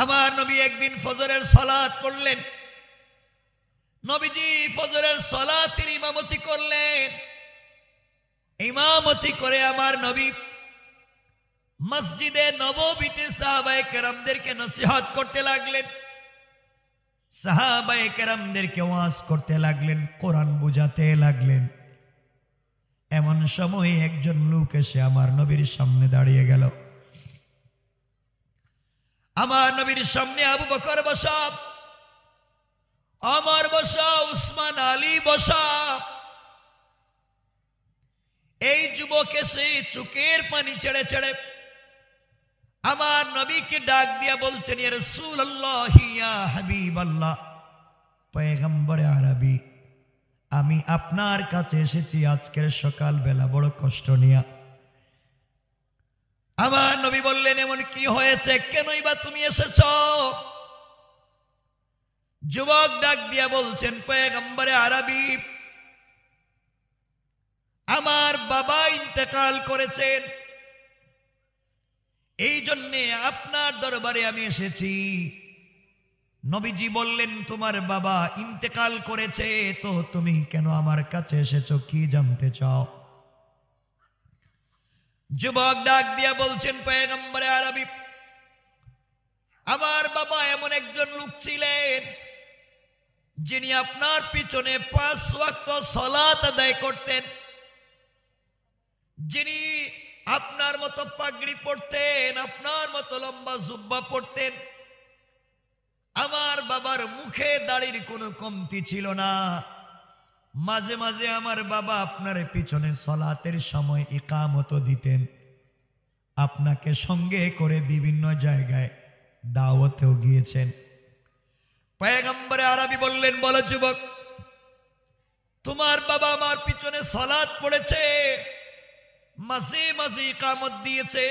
আমার নবী একদিন ফজরের সলাত পড়লেন নবীজি ফজরের সলাতের ইমামতি করলেন ইমামতি করে আমার নবী মসজিদে নবীতে সাহাবায় কেরামদেরকে নসিহত করতে লাগলেন সাহাবায় কেরামদেরকে ওয়াজ করতে লাগলেন কোরআন বুঝাতে লাগলেন এমন সময় একজন লোক এসে আমার নবীর সামনে দাঁড়িয়ে গেল আমার নবীর সামনে আবু বকর বসা আমার বসা উসমান আলী বসা এই যুবকে সেই চুকের পানি ছেড়ে ছেড়ে আমার নবীকে ডাক দিয়া বলছেন আমি আপনার কাছে এসেছি আজকের বেলা বড় কষ্ট নিয়া আমার নবী বললেন এমন কি হয়েছে কেনই বা তুমি এসেছ যুবক ডাক দিয়া বলছেন পয়েগম্বরে আরবি আমার বাবা ইন্তেকাল করেছেন এই জন্যে আপনার দরবারে আমি এসেছি নবীজি বললেন তোমার বাবা ইন্তেকাল করেছে তো তুমি কেন আমার কাছে এসেছ কি জানতে চাও যুবক ডাক দিয়া বলছেন পয়গম্বরে আরবি আমার বাবা এমন একজন লোক ছিলেন যিনি আপনার পিছনে পাঁচ ওয়াক্ত সলাত আদায় করতেন যিনি আপনার মতো পাগড়ি পড়তেন আপনার মতো লম্বা জুব্বা পড়তেন আমার বাবার মুখে দাড়ির কোনো কমতি ছিল না মাঝে মাঝে আমার বাবা আপনার পিছনে সলাতের সময় একামত দিতেন আপনাকে সঙ্গে করে বিভিন্ন জায়গায় দাওয়াতেও গিয়েছেন পায়গাম্বরে আরবি বললেন বলো যুবক তোমার বাবা আমার পিছনে সলাদ পড়েছে মাঝে মাঝে কামত দিয়েছে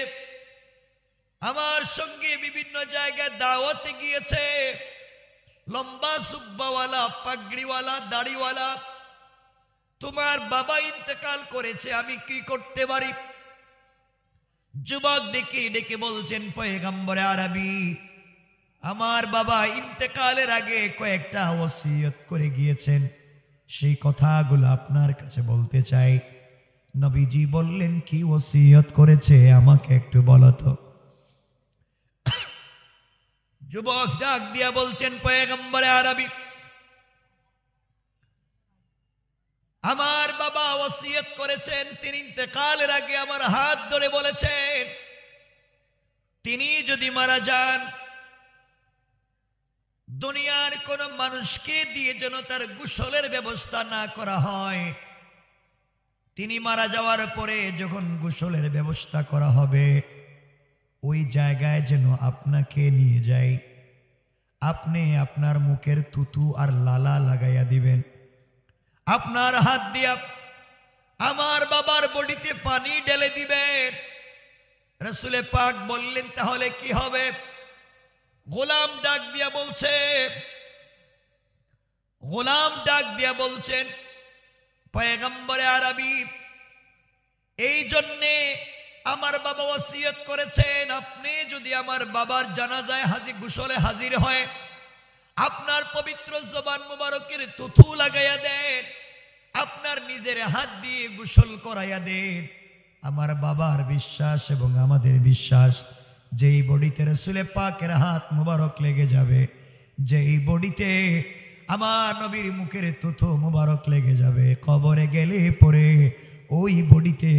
আমার সঙ্গে বিভিন্ন জায়গায় দাওয়াতে গিয়েছে লম্বা সুব্বাওয়ালা পাগড়িওয়ালা দাড়িওয়ালা তোমার বাবা ইন্তেকাল করেছে আমি কি করতে পারি যুবক ডেকে ডেকে বলছেন আর আমি আমার বাবা ইন্তেকালের আগে কয়েকটা ওসিয়ত করে গিয়েছেন সেই কথাগুলো আপনার কাছে বলতে চাই নবীজি বললেন কি ওসিয়ত করেছে আমাকে একটু বলো তো যুবক ডাক দিয়া বলছেন পয়গম্বরে আরবি আমার বাবা ওসিয়ত করেছেন তিনি ইন্তেকালের আগে আমার হাত ধরে বলেছেন তিনি যদি মারা যান দুনিয়ার কোন মানুষকে দিয়ে যেন তার গুসলের ব্যবস্থা না করা হয় তিনি মারা যাওয়ার পরে যখন গোসলের ব্যবস্থা করা হবে ওই জায়গায় যেন আপনাকে নিয়ে যাই আপনি আপনার মুখের থুতু আর লালা লাগাইয়া দিবেন আপনার হাত দিয়া আমার বাবার বডিতে পানি ঢেলে দিবেন রসুলে পাক বললেন তাহলে কি হবে গোলাম ডাক দিয়া বলছে গোলাম ডাক দিয়া বলছেন পয়গম্বরে আরবি এই জন্যে আমার বাবা ওসিয়ত করেছেন আপনি যদি আমার বাবার জানাজায় হাজি গুসলে হাজির হয় আপনার পবিত্র জবান মুবারকের তুথু লাগাইয়া দেন আপনার নিজের হাত দিয়ে গোসল করাইয়া দেন আমার বাবার বিশ্বাস এবং আমাদের বিশ্বাস যেই বডিতে রসুলে পাকের হাত মুবারক লেগে যাবে যেই বডিতে আমার নবীর মুখের তুথু মুবারক লেগে যাবে কবরে গেলে পরে ওই বডিতে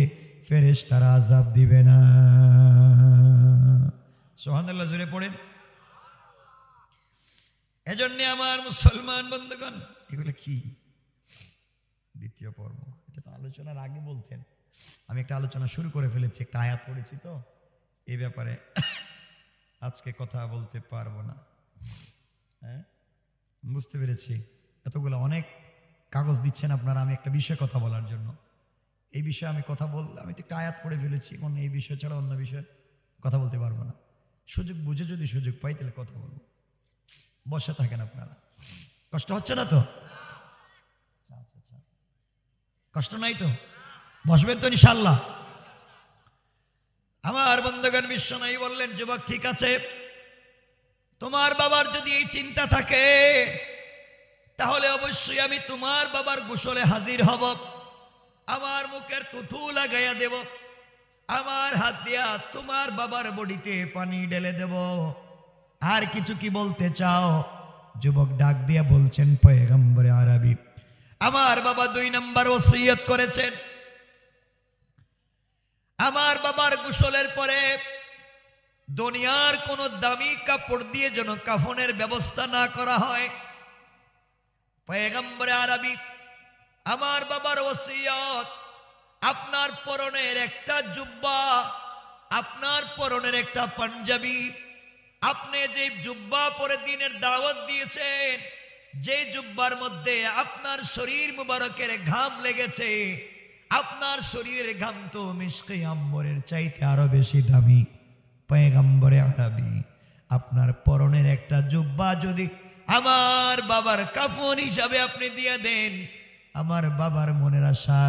ফেরেস তারা আজাব দিবে না সোহানুল্লাহ জুড়ে পড়েন এজন্যে আমার মুসলমান বন্ধুগণ এগুলো কি দ্বিতীয় পর্ব এটা তো আলোচনার আগে বলতেন আমি একটা আলোচনা শুরু করে ফেলেছি একটা আয়াত পড়েছি তো এই ব্যাপারে আজকে কথা বলতে পারবো না হ্যাঁ বুঝতে পেরেছি এতগুলো অনেক কাগজ দিচ্ছেন আপনারা আমি একটা বিষয়ে কথা বলার জন্য এই বিষয়ে আমি কথা বল আমি তো একটা আয়াত পড়ে ফেলেছি অন্য এই বিষয় ছাড়া অন্য বিষয়ে কথা বলতে পারবো না সুযোগ বুঝে যদি সুযোগ পাই তাহলে কথা বলবো বসে থাকেন আপনারা কষ্ট হচ্ছে না তো কষ্ট নাই তো বসবেন তো ইনশাল্লাহ আমার বন্ধগান বিশ্ব নাই বললেন যুবক ঠিক আছে তোমার বাবার যদি এই চিন্তা থাকে তাহলে অবশ্যই আমি তোমার বাবার গোসলে হাজির হব আমার মুখের তুথু লাগাইয়া দেব আমার হাত দিয়া তোমার বাবার বডিতে পানি ঢেলে দেব আর কিছু কি বলতে চাও যুবক ডাক দিয়া বলছেন পয়গম্বরে আরবি আমার বাবা দুই নম্বর ও সৈয়দ করেছেন আমার বাবার গুসলের পরে দুনিয়ার কোন দামি কাপড় দিয়ে যেন কাফনের ব্যবস্থা না করা হয় পয়গম্বরে আরবি আমার বাবার ওসিয়ত আপনার পরনের একটা জুব্বা আপনার পরনের একটা পাঞ্জাবি আপনি যে জুব্বা পরে দিনের দাওয়াত দিয়েছেন যে জুব্বার মধ্যে আপনার শরীর মুবারকের ঘাম লেগেছে আপনার শরীরের ঘাম তো মিসকে আম্বরের চাইতে আরো বেশি দামি পয়গাম্বরে আরবি আপনার পরনের একটা জুব্বা যদি আমার বাবার কাফন হিসাবে আপনি দিয়ে দেন আমার বাবার মনের আশা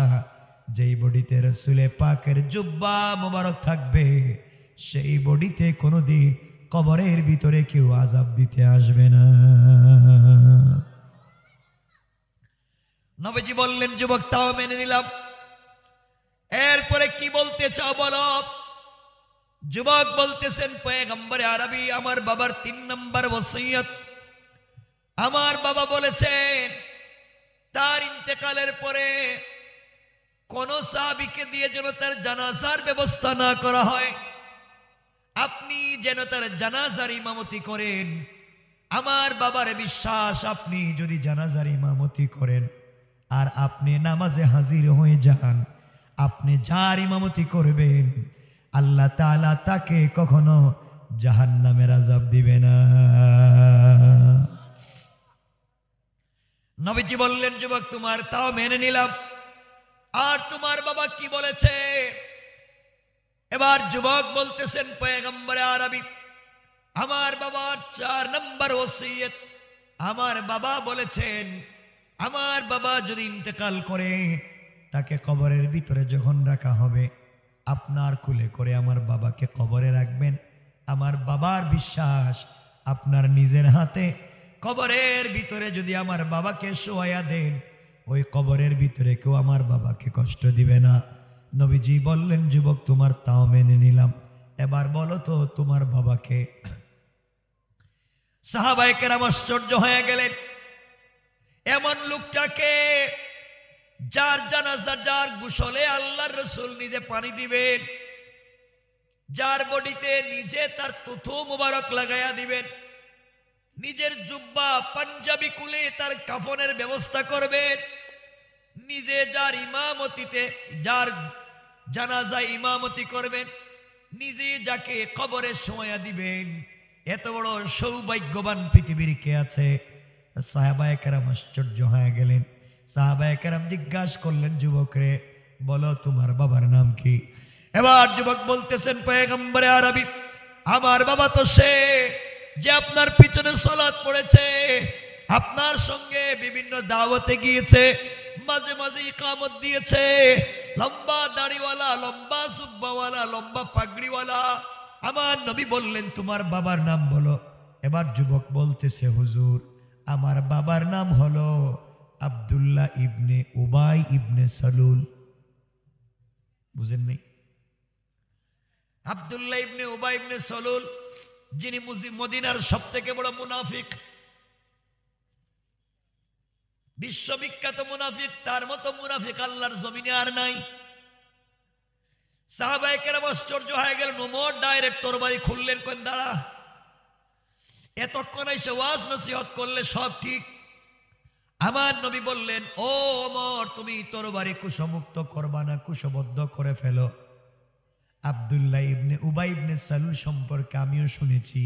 যেই বডিতে রসুলে পাকের জুব্বা মোবারক থাকবে সেই বডিতে কোনোদিন কবরের ভিতরে কেউ আজাব দিতে আসবে না নবজি বললেন যুবক তাও মেনে নিলাম এরপরে কি বলতে চাও বল যুবক বলতেছেন পয়গম্বরে আরবি আমার বাবার তিন নম্বর ওসিয়ত আমার বাবা বলেছেন তার ইন্তেকালের পরে কোন সাহাবিকে দিয়ে যেন তার জানাজার ব্যবস্থা না করা হয় যেন তার জানাজার ইমামতি করেন আমার বাবার বিশ্বাস আপনি যদি জানাজার ইমামতি করেন আর আপনি নামাজে হাজির হয়ে যান আপনি যার ইমামতি করবেন আল্লাহ তালা তাকে কখনো জাহান নামের আজাব দিবে না নবীজি বললেন যুবক তোমার তাও মেনে নিলাম আর তোমার বাবা কি বলেছে এবার যুবক বলতেছেন পয়গম্বরে আরবি আমার বাবার চার নম্বর ওসিয়ত আমার বাবা বলেছেন আমার বাবা যদি ইন্তেকাল করে তাকে কবরের ভিতরে যখন রাখা হবে আপনার কুলে করে আমার বাবাকে কবরে রাখবেন আমার বাবার বিশ্বাস আপনার নিজের হাতে কবরের ভিতরে যদি আমার বাবাকে শোয়া দেন ওই কবরের ভিতরে কেউ আমার বাবাকে কষ্ট দিবে না নবীজি বললেন যুবক তোমার তাও মেনে নিলাম এবার বলো তো তোমার বাবাকে সাহাবাই আশ্চর্য হয়ে গেলেন এমন লোকটাকে যার জানাজা যার গুসলে আল্লাহর রসুল নিজে পানি দিবেন যার বডিতে নিজে তার তুথু মুবারক লাগাইয়া দিবেন নিজের জুব্বা পাঞ্জাবি কুলে তার কাফনের ব্যবস্থা করবেন নিজে যার ইমামতিতে যার জানাজায় ইমামতি করবেন নিজে যাকে কবরে সময় দিবেন এত বড় সৌভাগ্যবান পৃথিবীর কে আছে সাহাবায়কেরাম আশ্চর্য হয়ে গেলেন সাহাবায়কেরাম জিজ্ঞাসা করলেন যুবকরে বলো তোমার বাবার নাম কি এবার যুবক বলতেছেন পয়গম্বরে আরবি আমার বাবা তো সে যে আপনার পিছনে সলাদ পড়েছে আপনার সঙ্গে বিভিন্ন দাওয়াতে গিয়েছে মাঝে মাঝে ইকামত দিয়েছে লম্বা দাড়িওয়ালা লম্বা সুব্বাওয়ালা লম্বা পাগড়িওয়ালা আমার নবী বললেন তোমার বাবার নাম বলো এবার যুবক বলতেছে হুজুর আমার বাবার নাম হলো আবদুল্লাহ ইবনে উবাই ইবনে সালুল বুঝেন নেই আবদুল্লাহ ইবনে উবাই ইবনে সালুল যিনি মদিনার সব থেকে বড় মুনাফিক বিশ্ববিখ্যাত মুনাফিক তার মতো মুনাফিক আল্লাহর জমিনে আর নাই সাহাবাহিকেরা আশ্চর্য হয়ে গেল নোমর ডাইরেক্ট তোর বাড়ি খুললেন কেন দাঁড়া এতক্ষণ এসে ওয়াজ নসিহত করলে সব ঠিক আমার নবী বললেন ও অমর তুমি তোর বাড়ি কুশমুক্ত করবা না কুশবদ্ধ করে ফেল আবদুল্লাহ ইবনে উবাই ইবনে সালুল সম্পর্কে আমিও শুনেছি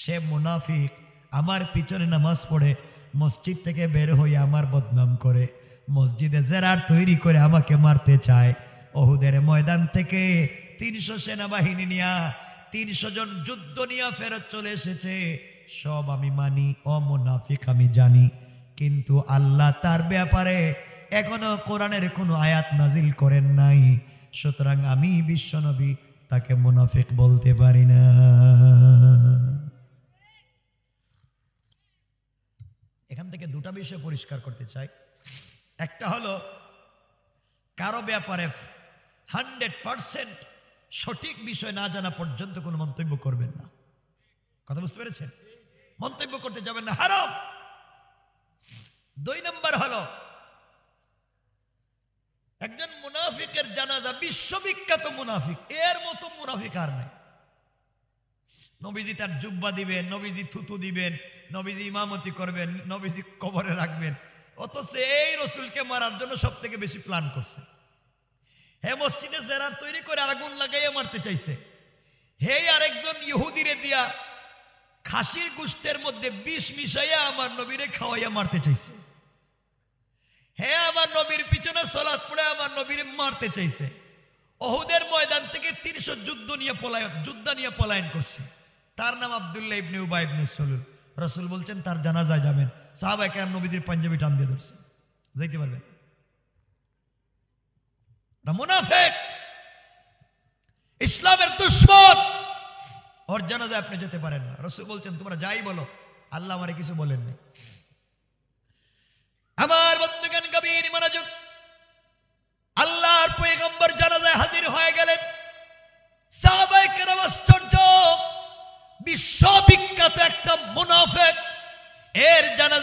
সে মুনাফিক আমার পিছনে নামাজ পড়ে মসজিদ থেকে বের হয়ে আমার বদনাম করে মসজিদে জেরার তৈরি করে আমাকে মারতে চায় অহুদের ময়দান থেকে তিনশো সেনাবাহিনী নিয়ে তিনশো জন যুদ্ধ নিয়ে ফেরত চলে এসেছে সব আমি মানি অমুনাফিক আমি জানি কিন্তু আল্লাহ তার ব্যাপারে এখনো কোরআনের কোনো আয়াত নাজিল করেন নাই সুতরাং আমি বিশ্বনবী তাকে মুনাফিক বলতে পারি না এখান থেকে দুটা বিষয় পরিষ্কার করতে চাই একটা হলো কারো ব্যাপারে হান্ড্রেড পারসেন্ট সঠিক বিষয় না জানা পর্যন্ত কোনো মন্তব্য করবেন না কথা বুঝতে পেরেছেন মন্তব্য করতে যাবেন না হারাম দুই নম্বর হলো একজন মুনাফিকের জানাজা বিশ্ববিখ্যাত মুনাফিক এর মতো মুনাফিক আর নাই নবীজি তার জুব্বা দিবেন নবীজি থুতু দিবেন নবীজি ইমামতি করবেন নবীজি কবরে রাখবেন অথচ এই রসুলকে মারার জন্য সব থেকে বেশি প্ল্যান করছে হে মসজিদে জেরার তৈরি করে আগুন লাগাইয়া মারতে চাইছে হে আরেকজন ইহুদিরে দিয়া খাসির গুস্তের মধ্যে বিষ মিশাইয়া আমার নবীরে খাওয়াইয়া মারতে চাইছে হে আমার নবীর পিছনে সলাৎ পড়ে আমার নবীরে মারতে চাইছে অহুদের ময়দান থেকে তিনশো যুদ্ধ নিয়ে পলায়ন যুদ্ধ নিয়ে পলায়ন করছে তার নাম আবদুল্লাহ ইবনে উবা ইবনে সলুল রসুল বলছেন তার জানাজায় যাবেন সাহাব একেরাম নবীদের পাঞ্জাবি টান দিয়ে ধরছে যাইতে পারবেন মুনাফেক ইসলামের দুশ্মন ওর জানাজায় আপনি যেতে পারেন না রসুল বলছেন তোমরা যাই বলো আল্লাহ আমার কিছু বলেননি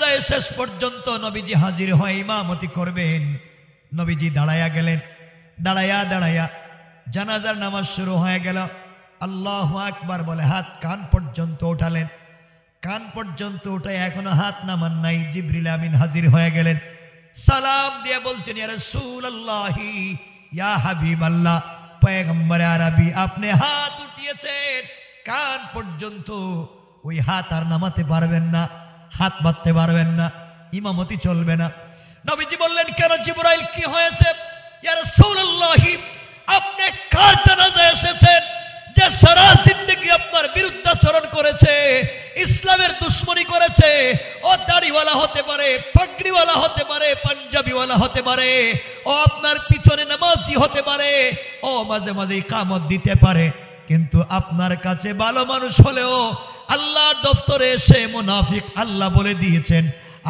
জানাজায় শেষ পর্যন্ত নবীজি হাজির হয় ইমামতি করবেন নবীজি দাঁড়ায়া গেলেন দাঁড়ায়া দাঁড়ায়া জানাজার নামাজ শুরু হয়ে গেল আল্লাহ আকবার বলে হাত কান পর্যন্ত উঠালেন কান পর্যন্ত উঠে এখনো হাত নামান নাই জিবরিল আমিন হাজির হয়ে গেলেন সালাম দিয়ে বলছেন সুল হাবিব আল্লাহ আরবি আপনি হাত উঠিয়েছেন কান পর্যন্ত ওই হাত আর নামাতে পারবেন না হাত বাঁধতে পারবেন না ইমামতি চলবে না নবীজি বললেন কেন জিবরাইল কি হয়েছে আপনি কার জানাজা এসেছেন যে সারা জিন্দগি আপনার বিরুদ্ধাচরণ করেছে ইসলামের দুশ্মনী করেছে ও দাড়িওয়ালা হতে পারে পাগড়িওয়ালা হতে পারে পাঞ্জাবিওয়ালা হতে পারে ও আপনার পিছনে নামাজি হতে পারে ও মাঝে মাঝে কামত দিতে পারে কিন্তু আপনার কাছে ভালো মানুষ হলেও আল্লাহর দফতরে এসে মুনাফিক আল্লাহ বলে দিয়েছেন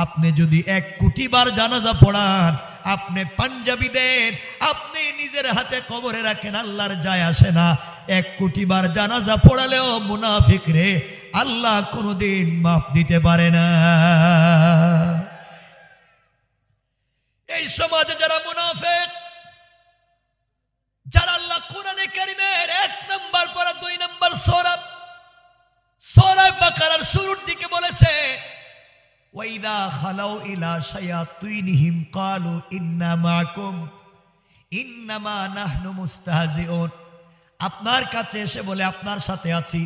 আপনি যদি এক কোটি বার জানাজা পড়ান আপনি পাঞ্জাবি দেন আপনি নিজের হাতে কবরে রাখেন আল্লাহর যায় আসে না এক কোটি বার জানাজা পড়ালেও মুনাফিক রে আল্লাহ কোনোদিন মাফ দিতে পারে না এই সমাজে যারা মুনাফেক যারা আল্লাহ কোরআনে কারিমের এক নম্বর পরা দুই নম্বর সৌরভ শুরুর দিকে বলেছে তুই নিহিম কালু ইন্নামা আপনার কাছে এসে বলে আপনার সাথে আছি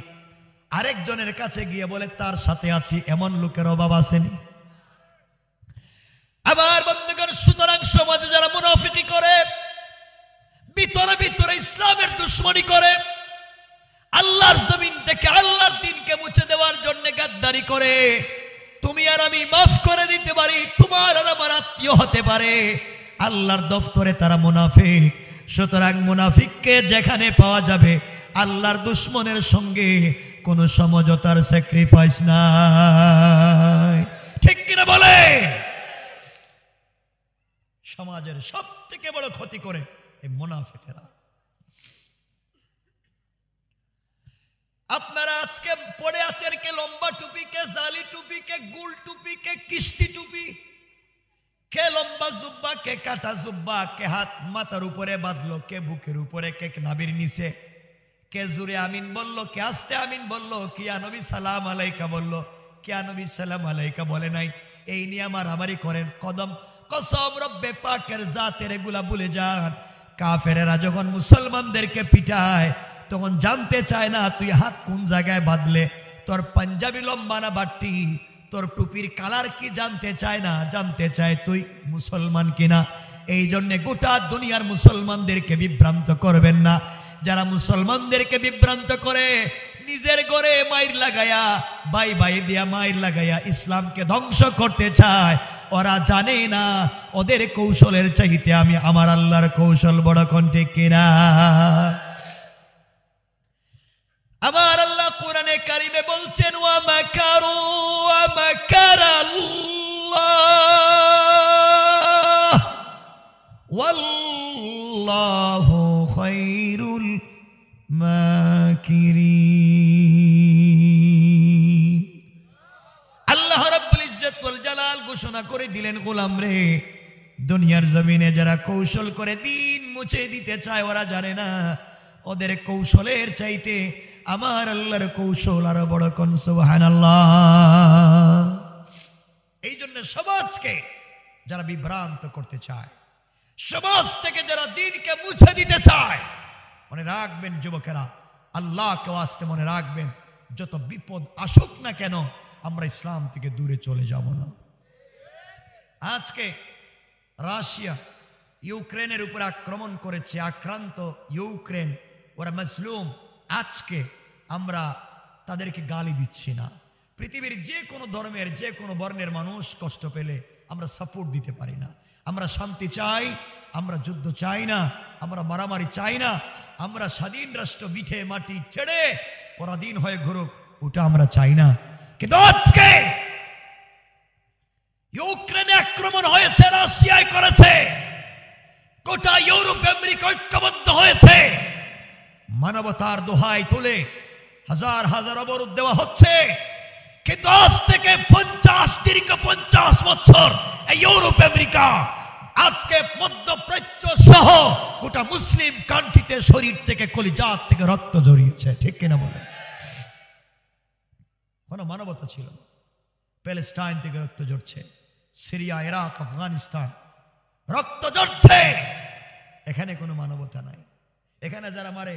আরেকজনের কাছে গিয়ে বলে তার সাথে আছি এমন লোকের অভাব আসেনি আবার বন্ধুগণ সুতরাং সমাজে যারা মুনাফিটি করে ভিতরে ভিতরে ইসলামের দুশ্মনী করে তাবেদারি করে তুমি আর আমি মাফ করে দিতে পারি তোমার আর আমার আত্মীয় হতে পারে আল্লাহর দফতরে তারা মুনাফিক সুতরাং মুনাফিককে যেখানে পাওয়া যাবে আল্লাহর দুশ্মনের সঙ্গে কোনো সমঝোতার স্যাক্রিফাইস নাই ঠিক কিনা বলে সমাজের সব থেকে বড় ক্ষতি করে এই মুনাফিকেরা আপনারা আজকে পড়ে আছেন কে লম্বা টুপি কে জালি টুপি কে গুল টুপি কে কিস্তি টুপি কে লম্বা জুব্বা কে কাটা জুব্বা কে হাত মাথার উপরে বাঁধলো কে বুকের উপরে কে নাবির নিচে কে জুরে আমিন বলল কে আস্তে আমিন বলল কিয়া নবী সালাম আলাইকা বলল কিয়া নবী সালাম আলাইকা বলে নাই এই নিয়ে আমার আমারই করেন কদম কসম রব্বে পাকের জাতের এগুলা ভুলে যান কাফেরেরা যখন মুসলমানদেরকে পিটায় তখন জানতে চায় না তুই হাত কোন জায়গায় বাঁধলে তোর পাঞ্জাবি লম্বা না বাট্টি তোর টুপির কালার কি জানতে চায় না জানতে চায় তুই মুসলমান কিনা এই জন্যে গোটা দুনিয়ার মুসলমানদেরকে বিভ্রান্ত করবেন না যারা মুসলমানদেরকে বিভ্রান্ত করে নিজের গড়ে মাইর লাগায়া বাই বাই দিয়া মাইর লাগায়া ইসলামকে ধ্বংস করতে চায় ওরা জানে না ওদের কৌশলের চাইতে আমি আমার আল্লাহর কৌশল বড় কণ্ঠে কিনা আবার আল্লাহ কোরআনে কারিমে বলছেন ওয়া মাকারু ওয়া মাকারাল্লাহ ওয়াল্লাহু খায়রুল মাকিরিন আল্লাহ রাব্বুল ইজ্জত ওয়াল জালাল ঘোষণা করে দিলেন গোলাম রে দুনিয়ার জমিনে যারা কৌশল করে দিন মুছে দিতে চায় ওরা জানে না ওদের কৌশলের চাইতে আমার আল্লাহর কৌশল আরো বড় কনসোহান আল্লাহ এই জন্য সমাজকে যারা বিভ্রান্ত করতে চায় সমাজ থেকে যারা দিনকে মুছে দিতে চায় মনে রাখবেন যুবকেরা আল্লাহকে আসতে মনে রাখবেন যত বিপদ আসুক না কেন আমরা ইসলাম থেকে দূরে চলে যাব না আজকে রাশিয়া ইউক্রেনের উপর আক্রমণ করেছে আক্রান্ত ইউক্রেন ওরা মজলুম আজকে আমরা তাদেরকে গালি দিচ্ছি না পৃথিবীর যে কোনো ধর্মের যে কোনো বর্ণের মানুষ কষ্ট পেলে আমরা সাপোর্ট দিতে পারি না আমরা শান্তি চাই আমরা যুদ্ধ চাই না আমরা মারামারি চাই না আমরা স্বাধীন রাষ্ট্র বিঠে মাটি ছেড়ে পরাধীন হয়ে ঘুরুক ওটা আমরা চাই না কিন্তু আজকে ইউক্রেনে আক্রমণ হয়েছে রাশিয়ায় করেছে গোটা ইউরোপ আমেরিকা ঐক্যবদ্ধ হয়েছে মানবতার দোহাই তুলে হাজার হাজার অবরোধ দেওয়া হচ্ছে কিন্তু দশ থেকে পঞ্চাশ দীর্ঘ পঞ্চাশ বছর এই ইউরোপ আমেরিকা আজকে মধ্যপ্রাচ্য সহ গোটা মুসলিম কান্ট্রিতে শরীর থেকে কলিজাত থেকে রক্ত জড়িয়েছে ঠিক কিনা বলে কোনো মানবতা ছিল প্যালেস্টাইন থেকে রক্ত জড়ছে সিরিয়া ইরাক আফগানিস্তান রক্ত জড়ছে এখানে কোনো মানবতা নাই এখানে যারা মারে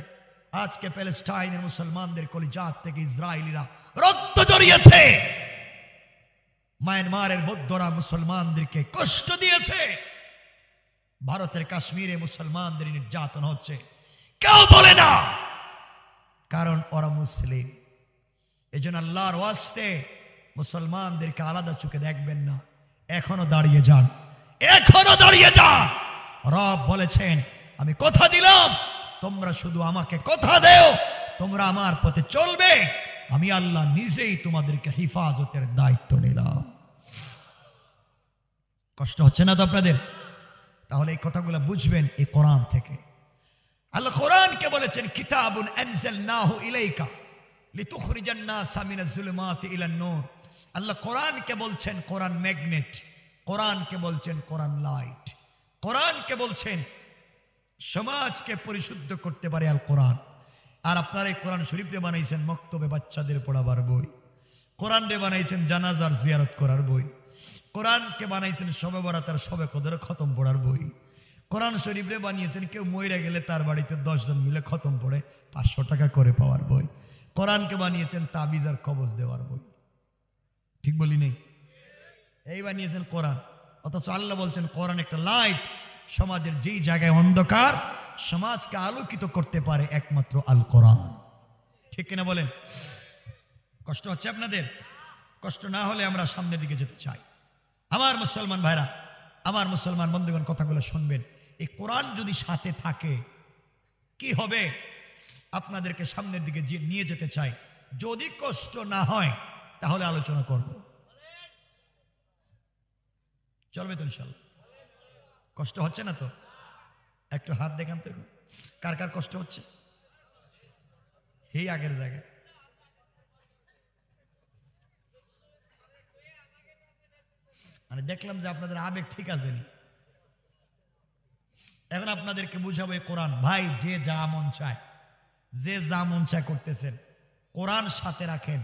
আজকে প্যালেস্টাইনের মুসলমানদের কলিজাত থেকে ইসরায়েলিরা রক্ত জড়িয়েছে মায়ানমারের বৌদ্ধরা মুসলমানদেরকে কষ্ট দিয়েছে ভারতের কাশ্মীরে মুসলমানদের নির্যাতন হচ্ছে কেউ বলে না কারণ ওরা মুসলিম এই জন্য আল্লাহর ওয়াস্তে মুসলমানদেরকে আলাদা চোখে দেখবেন না এখনো দাঁড়িয়ে যান এখনো দাঁড়িয়ে যান রব বলেছেন আমি কথা দিলাম তোমরা শুধু আমাকে কথা দেও তোমরা আমার পথে চলবে আমি আল্লাহ নিজেই তোমাদেরকে হিফাজতের দায়িত্ব নিলাম কষ্ট হচ্ছে না তো আপনাদের তাহলে এই কথাগুলো বুঝবেন এই কোরআন থেকে আল কোরআনকে বলেছেন কিতাবুন আনজাল নাহু ইলাইকা লিতুখরিজান নাসা মিনাজ জুলুমাতি ইলান নূর আল্লাহ কোরআনকে বলছেন কোরআন ম্যাগনেট কোরআনকে বলছেন কোরআন লাইট কোরআনকে বলছেন সমাজকে পরিশুদ্ধ করতে পারে আল কোরআন আর আপনার এই কোরআন শরীফরে বানাইছেন মক্তবে বাচ্চাদের পড়াবার বই কোরআনরে বানাইছেন জানাজার জিয়ারত করার বই কোরআনকে বানাইছেন সবে বড়া তার সবে কদরে খতম পড়ার বই কোরআন শরীফরে বানিয়েছেন কেউ মইরা গেলে তার বাড়িতে দশজন মিলে খতম পড়ে পাঁচশো টাকা করে পাওয়ার বই কোরআনকে বানিয়েছেন তাবিজ আর কবজ দেওয়ার বই ঠিক বলি নেই এই বানিয়েছেন কোরআন অথচ আল্লাহ বলছেন কোরআন একটা লাইট সমাজের যেই জায়গায় অন্ধকার সমাজকে আলোকিত করতে পারে একমাত্র আল কোরআন ঠিক কিনা বলেন কষ্ট হচ্ছে আপনাদের কষ্ট না হলে আমরা সামনের দিকে যেতে চাই আমার মুসলমান ভাইরা আমার মুসলমান বন্ধুগণ কথাগুলো শুনবেন এই কোরআন যদি সাথে থাকে কি হবে আপনাদেরকে সামনের দিকে নিয়ে যেতে চাই যদি কষ্ট না হয় তাহলে আলোচনা করব চলবে তো ইনশাল্লাহ কষ্ট হচ্ছে না তো একটু হাত দেখান তো কার কার কষ্ট হচ্ছে হে আগের জায়গায় মানে দেখলাম যে আপনাদের আবেগ ঠিক আছে নি এখন আপনাদেরকে বুঝাবো কোরআন ভাই যে যা মন চায় যে যা মন চায় করতেছেন কোরআন সাথে রাখেন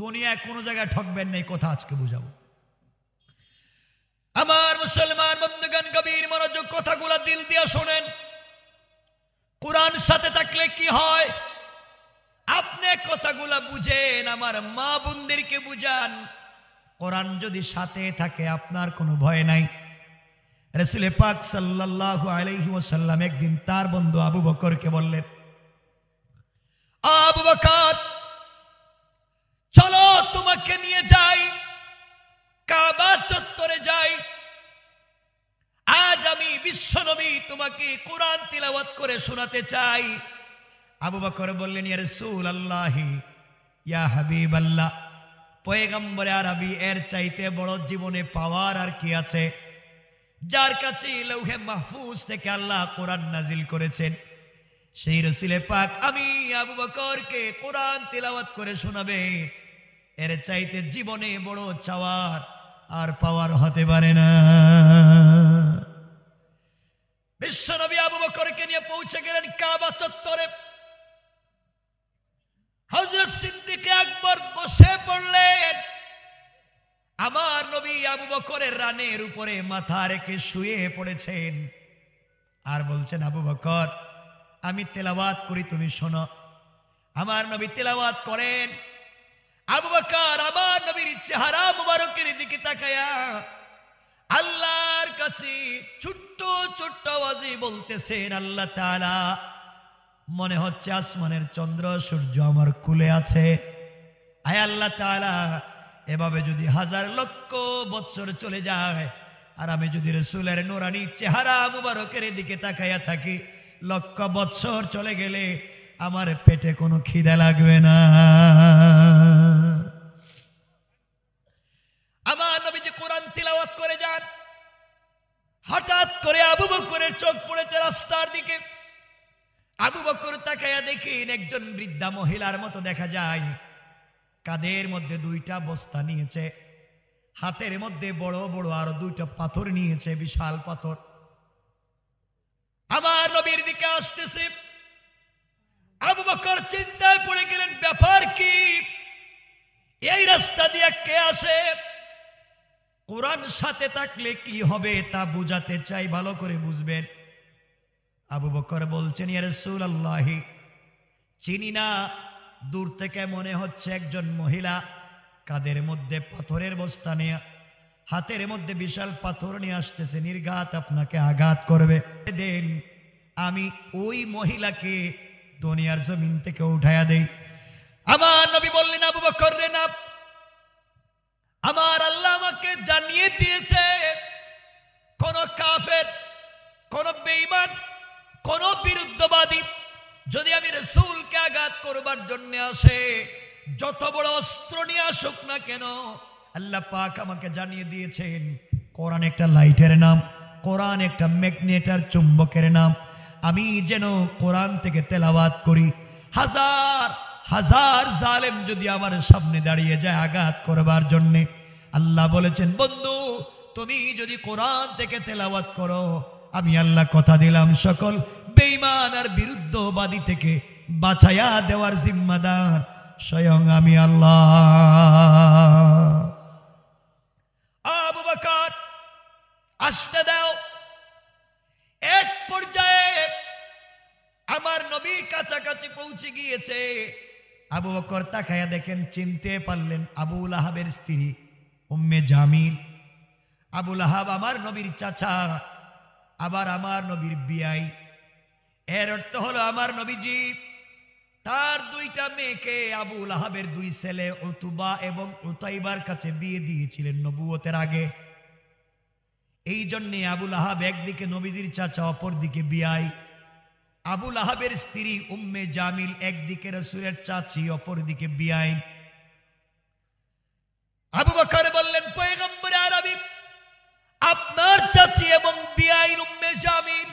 দুনিয়ায় কোনো জায়গায় ঠকবেন না এই কথা আজকে বুঝাবো আমার মুসলমান বন্ধুগান কবির মনোযোগ কথাগুলা দিল দিয়া শোনেন কোরআন সাথে থাকলে কি হয় আপনি কথাগুলা বুঝেন আমার মা বোনদেরকে বুঝান কোরআন যদি সাথে থাকে আপনার কোনো ভয় নাই রসুল পাক সাল্লাহু আলহি একদিন তার বন্ধু আবু বকরকে বললেন আবু বকর চলো তোমাকে নিয়ে যাই কাবা চত্বরে যাই আজ আমি বিশ্বনবী তোমাকে কোরআন তিলাবত করে শোনাতে চাই আবু বকর বললেন ইয়ার সুল আল্লাহি ইয়া হাবিব আল্লাহ পয়গম্বরে আরবি এর চাইতে বড় জীবনে পাওয়ার আর কি আছে যার কাছে লৌহে মাহফুজ থেকে আল্লাহ কোরআন নাজিল করেছেন সেই রসিলে পাক আমি আবু বকরকে কোরআন তিলাবত করে শোনাবে এর চাইতে জীবনে বড় চাওয়ার আর পাওয়ার হতে পারে না বিশ্বনবী আবু বকরকে নিয়ে পৌঁছে গেলেন কাবা চত্বরে হজরত সিদ্দিকে একবার বসে পড়লেন আমার নবী আবু বকরের রানের উপরে মাথা রেখে শুয়ে পড়েছেন আর বলছেন আবু বকর আমি তেলাবাত করি তুমি শোনো আমার নবী তেলাওয়াত করেন আবু বকর আমার নবীর চেহারা মুবারকের দিকে তাকায়া আল্লাহর কাছে ছোট্ট ছোট্ট আওয়াজে বলতেছেন আল্লাহ তাআলা মনে হচ্ছে আসমানের চন্দ্র সূর্য আমার কুলে আছে আয় আল্লাহ তাআলা এভাবে যদি হাজার লক্ষ বৎসর চলে যায় আর আমি যদি রসুলের নোরানি চেহারা মুবারকের দিকে তাকাইয়া থাকি লক্ষ বৎসর চলে গেলে আমার পেটে কোনো খিদা লাগবে না তিলাওয়াত করে যান হঠাৎ করে আবু বকরের চোখ পড়েছে রাস্তার দিকে আবু বকর তাকাইয়া দেখেন একজন বৃদ্ধা মহিলার মতো দেখা যায় কাদের মধ্যে দুইটা বস্তা নিয়েছে হাতের মধ্যে বড় বড় আর দুইটা পাথর নিয়েছে বিশাল পাথর আমার নবীর দিকে আসতেছে আবু বকর চিন্তায় পড়ে গেলেন ব্যাপার কি এই রাস্তা দিয়ে কে আসে কোরআন সাথে থাকলে কি হবে তা বুঝাতে চাই ভালো করে বুঝবেন আবু বকর বলছেন চিনি না দূর থেকে মনে হচ্ছে একজন মহিলা কাদের মধ্যে পাথরের বস্তা নিয়ে হাতের মধ্যে বিশাল পাথর নিয়ে আসতেছে নির্ঘাত আপনাকে আঘাত করবে দেন আমি ওই মহিলাকে দুনিয়ার জমিন থেকে উঠাইয়া দেই আমার নবী বললেন আবু বকর রে না জানিয়ে দিয়েছে কোন কাফের কোন বেইমান কোন বিরুদ্ধবাদী যদি আমি রসুলকে আঘাত করবার জন্য আসে যত বড় অস্ত্র নিয়ে আসুক না কেন আল্লাহ পাক আমাকে জানিয়ে দিয়েছেন কোরআন একটা লাইটের নাম কোরআন একটা ম্যাগনেটার চুম্বকের নাম আমি যেন কোরআন থেকে তেলাওয়াত করি হাজার হাজার জালেম যদি আমার সামনে দাঁড়িয়ে যায় আঘাত করবার জন্যে আল্লাহ বলেছেন বন্ধু তুমি যদি কোরআন থেকে তেলাওয়াত করো আমি আল্লাহ কথা দিলাম সকল বেইমান আর বিরুদ্ধবাদী থেকে বাছায়া দেওয়ার জিম্মাদার স্বয়ং আমি আল্লাহ আসতে দাও এক পর্যায়ে আমার নবীর কাছাকাছি পৌঁছে গিয়েছে আবু বকর তাকায়া দেখেন চিনতে পারলেন আবুল আহাবের স্ত্রী উম্মে জামিল আবুল আহাব আমার নবীর চাচা আবার আমার নবীর বিয়াই এর অর্থ হলো আমার নবীজি তার দুইটা মেয়েকে আবুল আহাবের দুই ছেলে অতুবা এবং উতাইবার কাছে বিয়ে দিয়েছিলেন নবুয়তের আগে এই জন্যে আবুল আহাব একদিকে নবীজির চাচা অপরদিকে বিয়াই আবুল আহাবের স্ত্রী উম্মে জামিল একদিকে রসুরের চাচি অপরদিকে বিয়াই আবু বাকার বললেন পয়গম্বরে আরবি আপনার চাচি এবং বিআইন উম্মে জামিন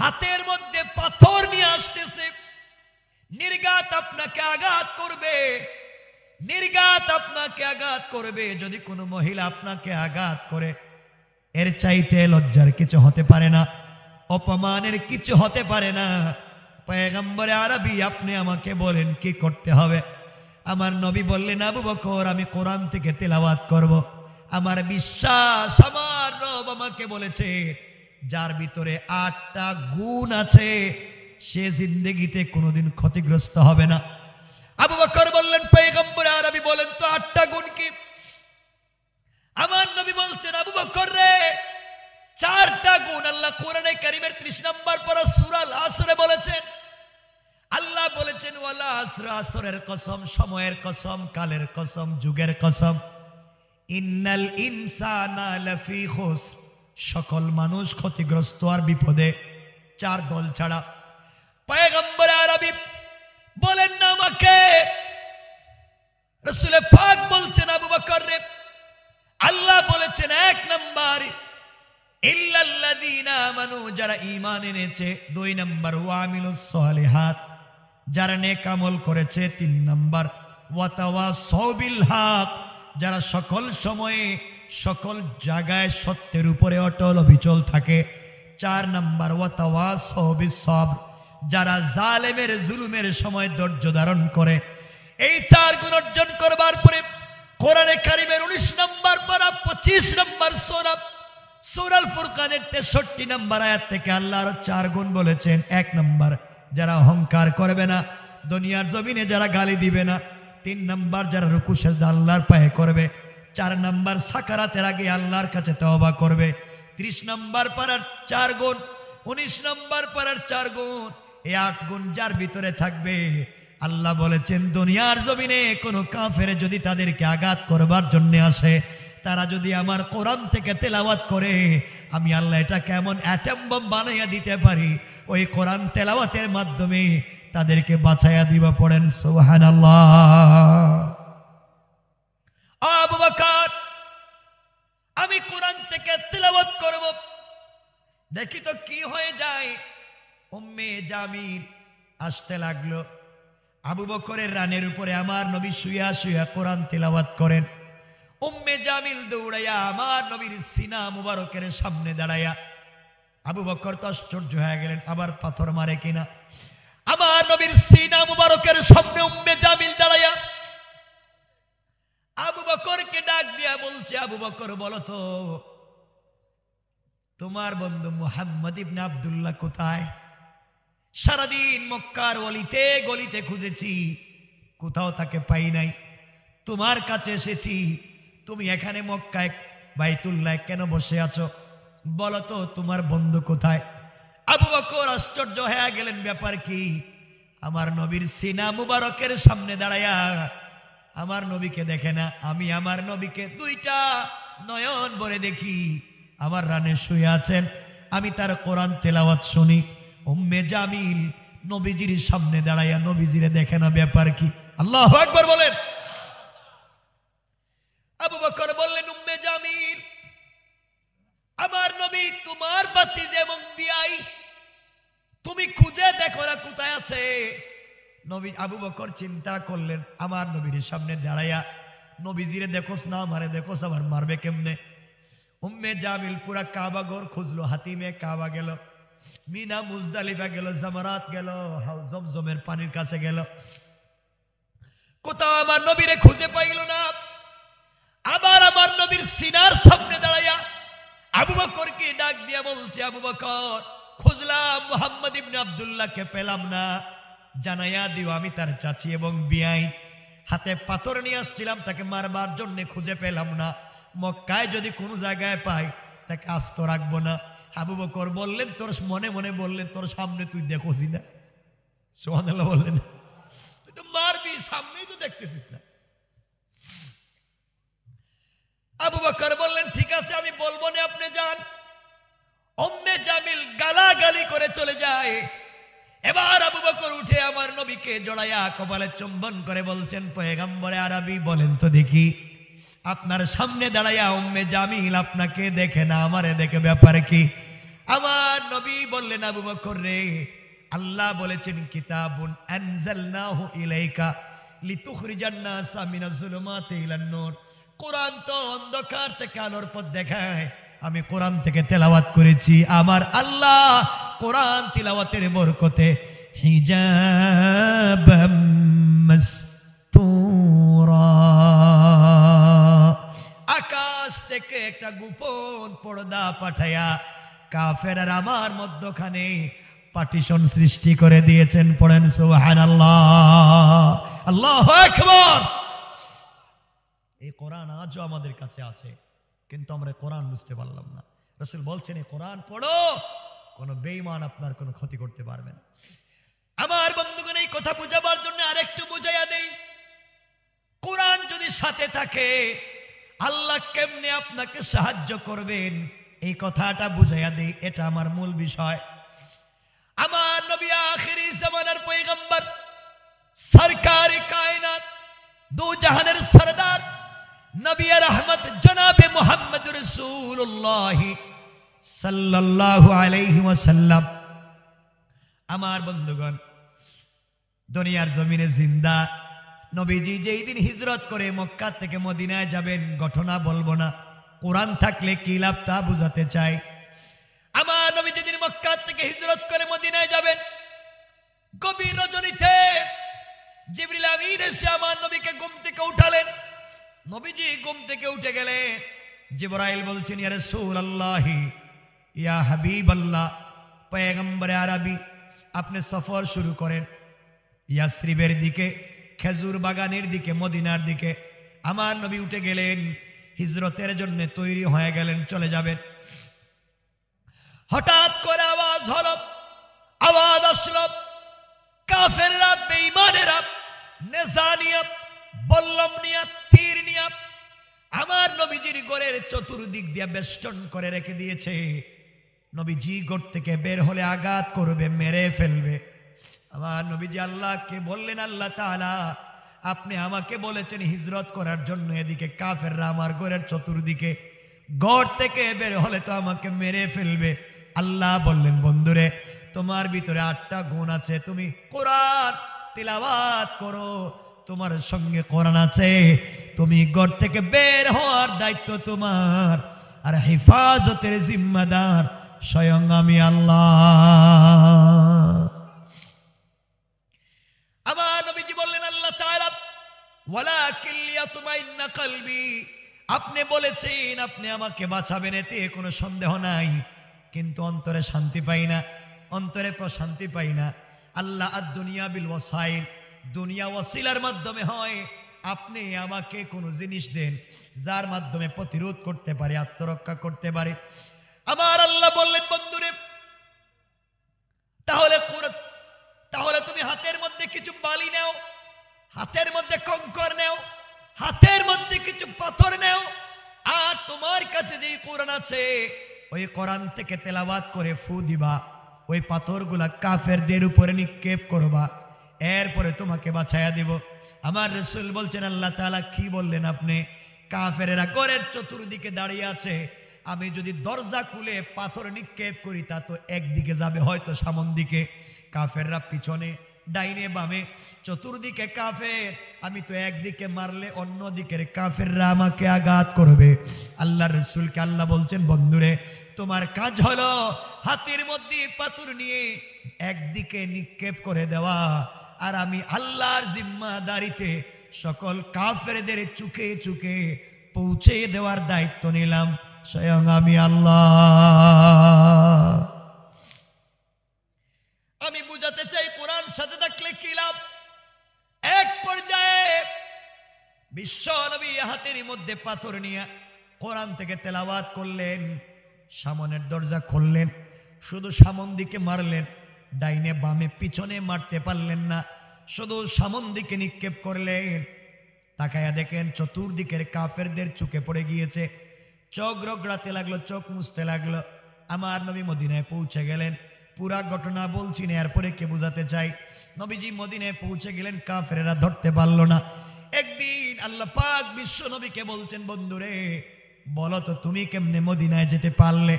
হাতের মধ্যে পাথর নিয়ে আসতেছে নির্গাত আপনাকে আঘাত করবে নির্গাত আপনাকে আঘাত করবে যদি কোনো মহিলা আপনাকে আঘাত করে এর চাইতে লজ্জার কিছু হতে পারে না অপমানের কিছু হতে পারে না পয়গম্বরে আরবি আপনি আমাকে বলেন কি করতে হবে আমার নবী বললেন আবু বকর আমি কোরআন থেকে তেলাওয়াত করব। আমার বিশ্বাস আমার রব আমাকে বলেছে যার ভিতরে আটটা গুণ আছে সে জিন্দেগিতে কোনোদিন ক্ষতিগ্রস্ত হবে না আবু বকর বললেন পেগম আসরের কসম সময়ের কসম কালের কসম যুগের কসম ইন্নাল ইনসানা লাফি খুসর সকল মানুষ ক্ষতিগ্রস্ত আর বিপদে চার দল ছাড়া পায়গম্বর আরবি বলেন না আমাকে রসুলে পাক বলছেন আবু বকর রে আল্লাহ বলেছেন এক নাম্বার ইল্লাল্লাযীনা আমানু যারা ঈমান এনেছে দুই নাম্বার ওয়া আমিলুস সালিহাত যারা নেক আমল করেছে তিন নম্বর ওয়াতাওয়া সৌবিল হাক যারা সকল সময়ে সকল জায়গায় সত্যের উপরে অটল অবিচল থাকে চার নম্বর ওয়াতাওয়া সৌবিল সব যারা জালেমের জুলুমের সময় ধৈর্য ধারণ করে এই চার গুণ অর্জন করবার পরে কোরআনে কারিমের উনিশ নম্বর পারা পঁচিশ নম্বর সোনাব সুরাল ফুরকানের তেষট্টি নম্বর আয়াত থেকে আল্লাহর চার গুণ বলেছেন এক নম্বর যারা অহংকার করবে না দুনিয়ার জমিনে যারা গালি দিবে না তিন নাম্বার যারা রুকু সেজদা আল্লাহর পায়ে করবে চার নাম্বার সাকারাতের আগে আল্লাহর কাছে তওবা করবে ত্রিশ নাম্বার পাড়ার চার গুণ উনিশ নাম্বার পাড়ার চার গুণ এই আট গুণ যার ভিতরে থাকবে আল্লাহ বলেছেন দুনিয়ার জমিনে কোনো কাফের যদি তাদেরকে আঘাত করবার জন্য আসে তারা যদি আমার কোরআন থেকে তেলাওয়াত করে আমি আল্লাহ এটা কেমন অ্যাটেম্বম বানাইয়া দিতে পারি ওই কোরআন তেলাওয়াতের মাধ্যমে তাদেরকে বাঁচাইয়া দিবা পড়েন সোহান আমি কোরআন থেকে তেলাওয়াত করব দেখি তো কি হয়ে যায় উম্মে জামির আসতে লাগলো আবু বকরের রানের উপরে আমার নবী শুয়া শুয়া কোরআন তেলাওয়াত করেন উম্মে জামিল দৌড়াইয়া আমার নবীর সিনা মুবারকের সামনে দাঁড়াইয়া আবু বকর তো আশ্চর্য হয়ে গেলেন আবার পাথর মারে কিনা আমার নবীর সিনা মুবারকের সামনে উম্মে জামিল দাঁড়াইয়া আবু বকরকে ডাক দিয়া বলছে আবু বকর বলো তো তোমার বন্ধু মুহাম্মদ ইবনে আবদুল্লাহ কোথায় সারাদিন মক্কার অলিতে গলিতে খুঁজেছি কোথাও তাকে পাই নাই তোমার কাছে এসেছি তুমি এখানে মক্কায় বাইতুল্লায় কেন বসে আছো বলো তো তোমার বন্ধু কোথায় আবু বকর আশ্চর্য হয়ে গেলেন ব্যাপার কি আমার নবীর সিনা মুবারকের সামনে দাঁড়ায়া আমার নবীকে দেখে না আমি আমার নবীকে দুইটা নয়ন বলে দেখি আমার রানে শুয়ে আছেন আমি তার কোরআন তেলাওয়াত শুনি উম্মে জামিল নবীজির সামনে দাঁড়াইয়া নবীজিরে দেখে না ব্যাপার কি আল্লাহ একবার বলেন আবু বললেন উম্মে জামিল আমার নবী তোমার বাতিজ এবং বিয়াই তুমি খুঁজে দেখো না কোথায় আছে নবী আবু বকর চিন্তা করলেন আমার নবীর সামনে দাঁড়াইয়া নবীজিরে দেখোস না মারে দেখোস আবার মারবে কেমনে উম্মে জামিল পুরা কাবা খুঁজলো হাতিমে কাবা গেল মিনা মুজদালিফা গেল জামারাত গেল জমজমের পানির কাছে গেল কোথাও আমার নবীরে খুঁজে পাইল না আবার আমার নবীর সিনার সামনে দাঁড়াইয়া আবু বকরকে ডাক দিয়া বলছে আবু বকর খুঁজলাম মোহাম্মদ ইবনে আবদুল্লাহকে পেলাম না জানাইয়া দিও আমি তার চাচি এবং বিয়াই হাতে পাথর নিয়ে আসছিলাম তাকে মারবার জন্যে খুঁজে পেলাম না মক্কায় যদি কোনো জায়গায় পাই তাকে আস্ত রাখবো না আবু বকর বললেন তোর মনে মনে বললেন তোর সামনে তুই দেখোছি না সোহানাল্লাহ বললেন তুই তো মারবি সামনেই তো দেখতেছিস না আবু বকর বললেন ঠিক আছে আমি বলবো না আপনি যান অম্মে জামিল গালাগালি করে চলে যায় এবার আবু বকর উঠে আমার নবীকে জড়াইয়া কপালে চুম্বন করে বলছেন পয়গাম্বরে আরবি বলেন তো দেখি আপনার সামনে দাঁড়াইয়া উম্মে জামিল আপনাকে দেখে না আমারে দেখে ব্যাপারে কি আমার নবী বললেন আবু বকর রে আল্লাহ বলেছেন কিতাবুন আনজালনাহু ইলাইকা লিতুখরিজান নাসা মিনাজ জুলুমাতি ইলান নূর কোরআন তো অন্ধকার থেকে আলোর পথ দেখায় আমি কোরআন থেকে তেলাওয়াত করেছি আমার আল্লাহ কোরআন তিলাওয়াতের বরকতে আকাশ থেকে একটা গোপন পর্দা পাঠায়া কাফের আমার মধ্যখানে পার্টিশন সৃষ্টি করে দিয়েছেন পড়েন সোহান আল্লাহ আল্লাহ এই কোরআন আজও আমাদের কাছে আছে কিন্তু আমরা কোরআন বুঝতে পারলাম না রসুল বলছেন এই কোরআন পড়ো কোনো বেইমান আপনার কোনো ক্ষতি করতে পারবে না আমার বন্ধুগণ এই কথা বুঝাবার জন্য আরেকটু বুঝাইয়া দেই কোরআন যদি সাথে থাকে আল্লাহ কেমনে আপনাকে সাহায্য করবেন এই কথাটা বুঝাইয়া দেই এটা আমার মূল বিষয় আমার নবী আখিরি জামানার পৈগম্বর সরকারি কায়নাত দু জাহানের সরদার নবী রহমত জনাবে মোহাম্মদ রসুল্লাহ সাল্লাল্লাহু আলাইহি আমার বন্ধুগণ দুনিয়ার জমিনে জিন্দা নবীজি যেই দিন হিজরত করে মক্কা থেকে মদিনায় যাবেন ঘটনা বলবো না কোরআন থাকলে কি লাভ তা বুঝাতে চাই আমার নবী যেদিন মক্কা থেকে হিজরত করে মদিনায় যাবেন গভীর রজনীতে জিবরিল আমির এসে আমার নবীকে ঘুম থেকে উঠালেন নবীজি ঘুম থেকে উঠে গেলে জিবরাইল বলছেন ইয়ারে সুল আল্লাহি ইয়া হাবিব আল্লাহ পয়গম্বরে আরবি আপনি সফর শুরু করেন ইয়াসরিবের দিকে খেজুর বাগানের দিকে মদিনার দিকে আমার নবী উঠে গেলেন হিজরতের জন্য তৈরি হয়ে গেলেন চলে যাবেন হঠাৎ করে আওয়াজ হল আওয়াজ আসল কাফেররা বেঈমানেরা নেজানিয়া বল্লম নিয়া তীর নিয়া আমার নবীজির গড়ের চতুর্দিক দিয়া বেষ্টন করে রেখে দিয়েছে নবীজি গোট থেকে বের হলে আঘাত করবে মেরে ফেলবে আমার নবীজি আল্লাহকে বললেন আল্লাহ তাআলা আপনি আমাকে বলেছেন হিজরত করার জন্য এদিকে কাফেররা আমার গড়ের চতুর্দিকে গড় থেকে বের হলে তো আমাকে মেরে ফেলবে আল্লাহ বললেন বন্ধুরে তোমার ভিতরে আটটা গুণ আছে তুমি কোরআন তিলাবাত করো তোমার সঙ্গে কোরআন আছে তুমি ঘর থেকে বের হওয়ার দায়িত্ব তোমার আর হেফাজতের জিম্মাদার স্বয়ং আমি আল্লাহ আমার নবীজি বললেন আল্লাহ তাআলা ওয়ালা কিল্লিয়া তুমাইন্না কলবি আপনি বলেছেন আপনি আমাকে বাঁচাবেন এতে কোনো সন্দেহ নাই কিন্তু অন্তরে শান্তি পাই না অন্তরে প্রশান্তি পাই না আল্লাহ আর দুনিয়া বিল ওয়াসাইল দুনিয়া ওয়াসিলার মাধ্যমে হয় আপনি আমাকে কোনো জিনিস দেন যার মাধ্যমে প্রতিরোধ করতে পারে আত্মরক্ষা করতে পারে আমার আল্লাহ বললেন বন্ধুরে তাহলে তাহলে তুমি হাতের মধ্যে কিছু বালি নেও হাতের মধ্যে কঙ্কর নেও হাতের মধ্যে কিছু পাথর নেও আর তোমার কাছে যে কোরআন আছে ওই কোরআন থেকে তেলাবাদ করে ফু দিবা ওই পাথরগুলা কাফেরদের উপরে নিক্ষেপ করবা এরপরে তোমাকে বাছায়া দিব আমার রসুল বলছেন আল্লাহ তালা কি বললেন আপনি কাফেরেরা গড়ের চতুর্দিকে দাঁড়িয়ে আছে আমি যদি দরজা খুলে পাথর নিক্ষেপ করি তা তো একদিকে যাবে হয়তো সামন দিকে কাফেররা পিছনে ডাইনে বামে চতুর্দিকে কাফের আমি তো একদিকে মারলে অন্য দিকের কাফেররা আমাকে আঘাত করবে আল্লাহ রসুলকে আল্লাহ বলছেন বন্ধুরে তোমার কাজ হলো হাতির মধ্যে পাথর নিয়ে একদিকে নিক্ষেপ করে দেওয়া আর আমি আল্লাহর জিম্মাদারিতে সকল কাফেরদের চুকে চুকে পৌঁছে দেওয়ার দায়িত্ব নিলাম স্বয়ং আমি আল্লাহ আমি বুঝাতে চাই কোরআন সাথে থাকলে কি লাভ এক পর্যায়ে বিশ্ব নবী হাতের মধ্যে পাথর নিয়ে কোরআন থেকে তেলাওয়াত করলেন সামনের দরজা খুললেন শুধু সামন দিকে মারলেন ডাইনে বামে পিছনে মারতে পারলেন না শুধু সামন দিকে নিক্ষেপ করলেন তাকায়া দেখেন চতুর্দিকের কাফেরদের চুকে পড়ে গিয়েছে চোখ রগড়াতে লাগলো চোখ মুছতে লাগলো আমার নবী মদিনায় পৌঁছে গেলেন পুরা ঘটনা বলছি না এরপরে কে বুঝাতে চাই নবীজি মদিনায় পৌঁছে গেলেন কাফেরেরা ধরতে পারল না একদিন আল্লাহ পাক বিশ্ব নবীকে বলছেন বন্ধুরে বলো তো তুমি কেমনে মদিনায় যেতে পারলে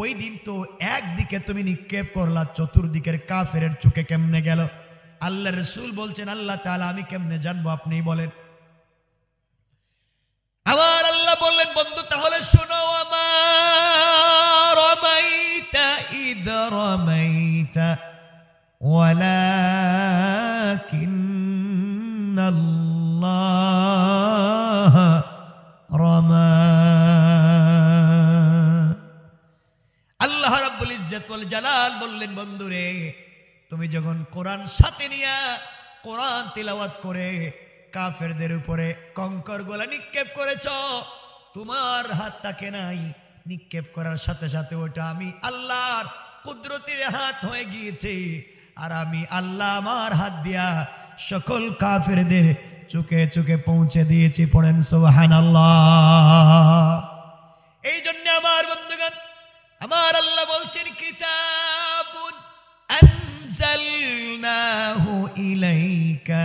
ওই দিন তো একদিকে তুমি নিক্ষেপ করলা চতুর্দিকের কাফের চোখে কেমনে গেল আল্লাহ রসুল বলছেন আল্লাহ তাহলে আমি কেমনে জানবো আপনি বলেন আবার আল্লাহ বললেন বন্ধু তাহলে শোনো আমার রমাইতা ইদ রমাইতা আব্দুল জালাল বললেন বন্ধুরে তুমি যখন কোরআন সাথে নিয়া কোরআন তিলাওয়াত করে কাফেরদের উপরে কঙ্কর গোলা নিক্ষেপ করেছ তোমার হাত তাকে নাই নিক্ষেপ করার সাথে সাথে ওটা আমি আল্লাহর কুদরতির হাত হয়ে গিয়েছে আর আমি আল্লাহ আমার হাত দিয়া সকল কাফেরদের চুকে চুকে পৌঁছে দিয়েছি পড়েন সোহান আল্লাহ এই জন্য আমার বন্ধুগণ আমার আল্লাহ বলছেন কিতাবুন আনজালনাহু ইলাইকা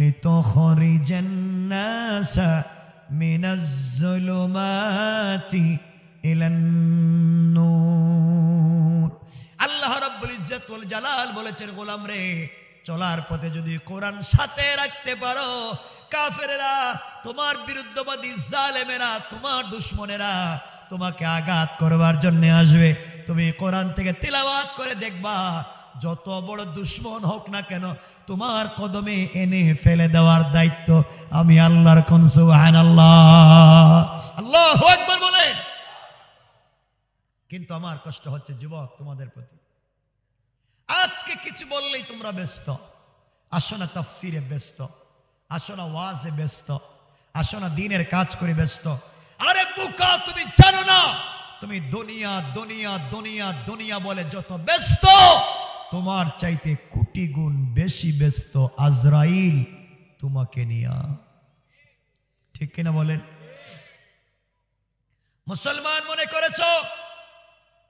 লিতুখরিজান নাস মিনাজ যুলুমাতি ইলান নূর আল্লাহ রাব্বুল ইজ্জত ওয়াল জালাল বলেছেন গোলাম রে চলার পথে যদি কোরআন সাথে রাখতে পারো কাফেরেরা তোমার বিরুদ্ধবাদী জালেমেরা তোমার দুশ্মনেরা তোমাকে আঘাত করবার জন্য আসবে তুমি কোরআন থেকে তেলাবাত করে দেখবা যত বড় দুশ্মন হোক না কেন তোমার কদমে এনে ফেলে দেওয়ার দায়িত্ব আমি আল্লাহর আল্লাহ একবার বলে কিন্তু আমার কষ্ট হচ্ছে যুবক তোমাদের প্রতি আজকে কিছু বললেই তোমরা ব্যস্ত আসো না তফসিরে ব্যস্ত আসো না ওয়াজে ব্যস্ত আসো না দিনের কাজ করে ব্যস্ত আরে বুকা তুমি জানো না তুমি দুনিয়া দুনিয়া দুনিয়া দুনিয়া বলে যত ব্যস্ত তোমার চাইতে কোটি গুণ বেশি ব্যস্ত আজরাইল তোমাকে নিয়া ঠিক কিনা বলেন মুসলমান মনে করেছ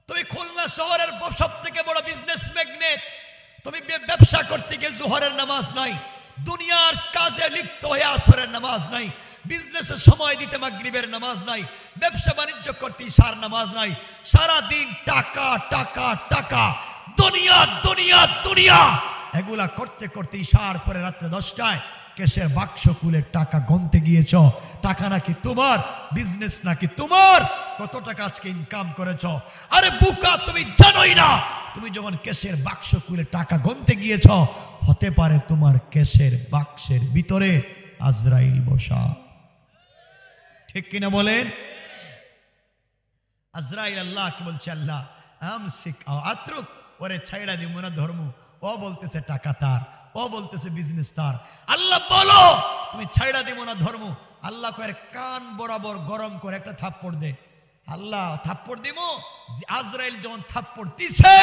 তুমি খুলনা শহরের সব থেকে বড় বিজনেস ম্যাগনেট তুমি ব্যবসা করতে গিয়ে জোহরের নামাজ নাই দুনিয়ার কাজে লিপ্ত হয়ে আসরের নামাজ নাই বিজনেসের সময় দিতে মাগরিবের নামাজ নাই ব্যবসা বাণিজ্য করতে সার নামাজ নাই সারা দিন টাকা টাকা টাকা দুনিয়া দুনিয়া দুনিয়া এগুলা করতে করতে সার পরে রাত্রে দশটায় কেশের বাক্স খুলে টাকা গনতে গিয়েছ টাকা নাকি তোমার বিজনেস নাকি তোমার কত টাকা আজকে ইনকাম করেছ আরে বুকা তুমি জানোই না তুমি যখন কেশের বাক্স খুলে টাকা গনতে গিয়েছ হতে পারে তোমার কেশের বাক্সের ভিতরে আজরাইল বসা ঠিক কিনা বলেন আজরাইল কি বলছে আল্লাহ আত্রুক ওরে ছাইড়া দিব না ধর্ম ও বলতেছে টাকা তার ও বলতেছে বিজনেস তার আল্লাহ বলো তুমি ছাইড়া দিব না ধর্ম আল্লাহ কয়ের কান বরাবর গরম করে একটা থাপ্পড় দে আল্লাহ থাপ্পড় দিব আজরাইল যেমন থাপ্পড় দিছে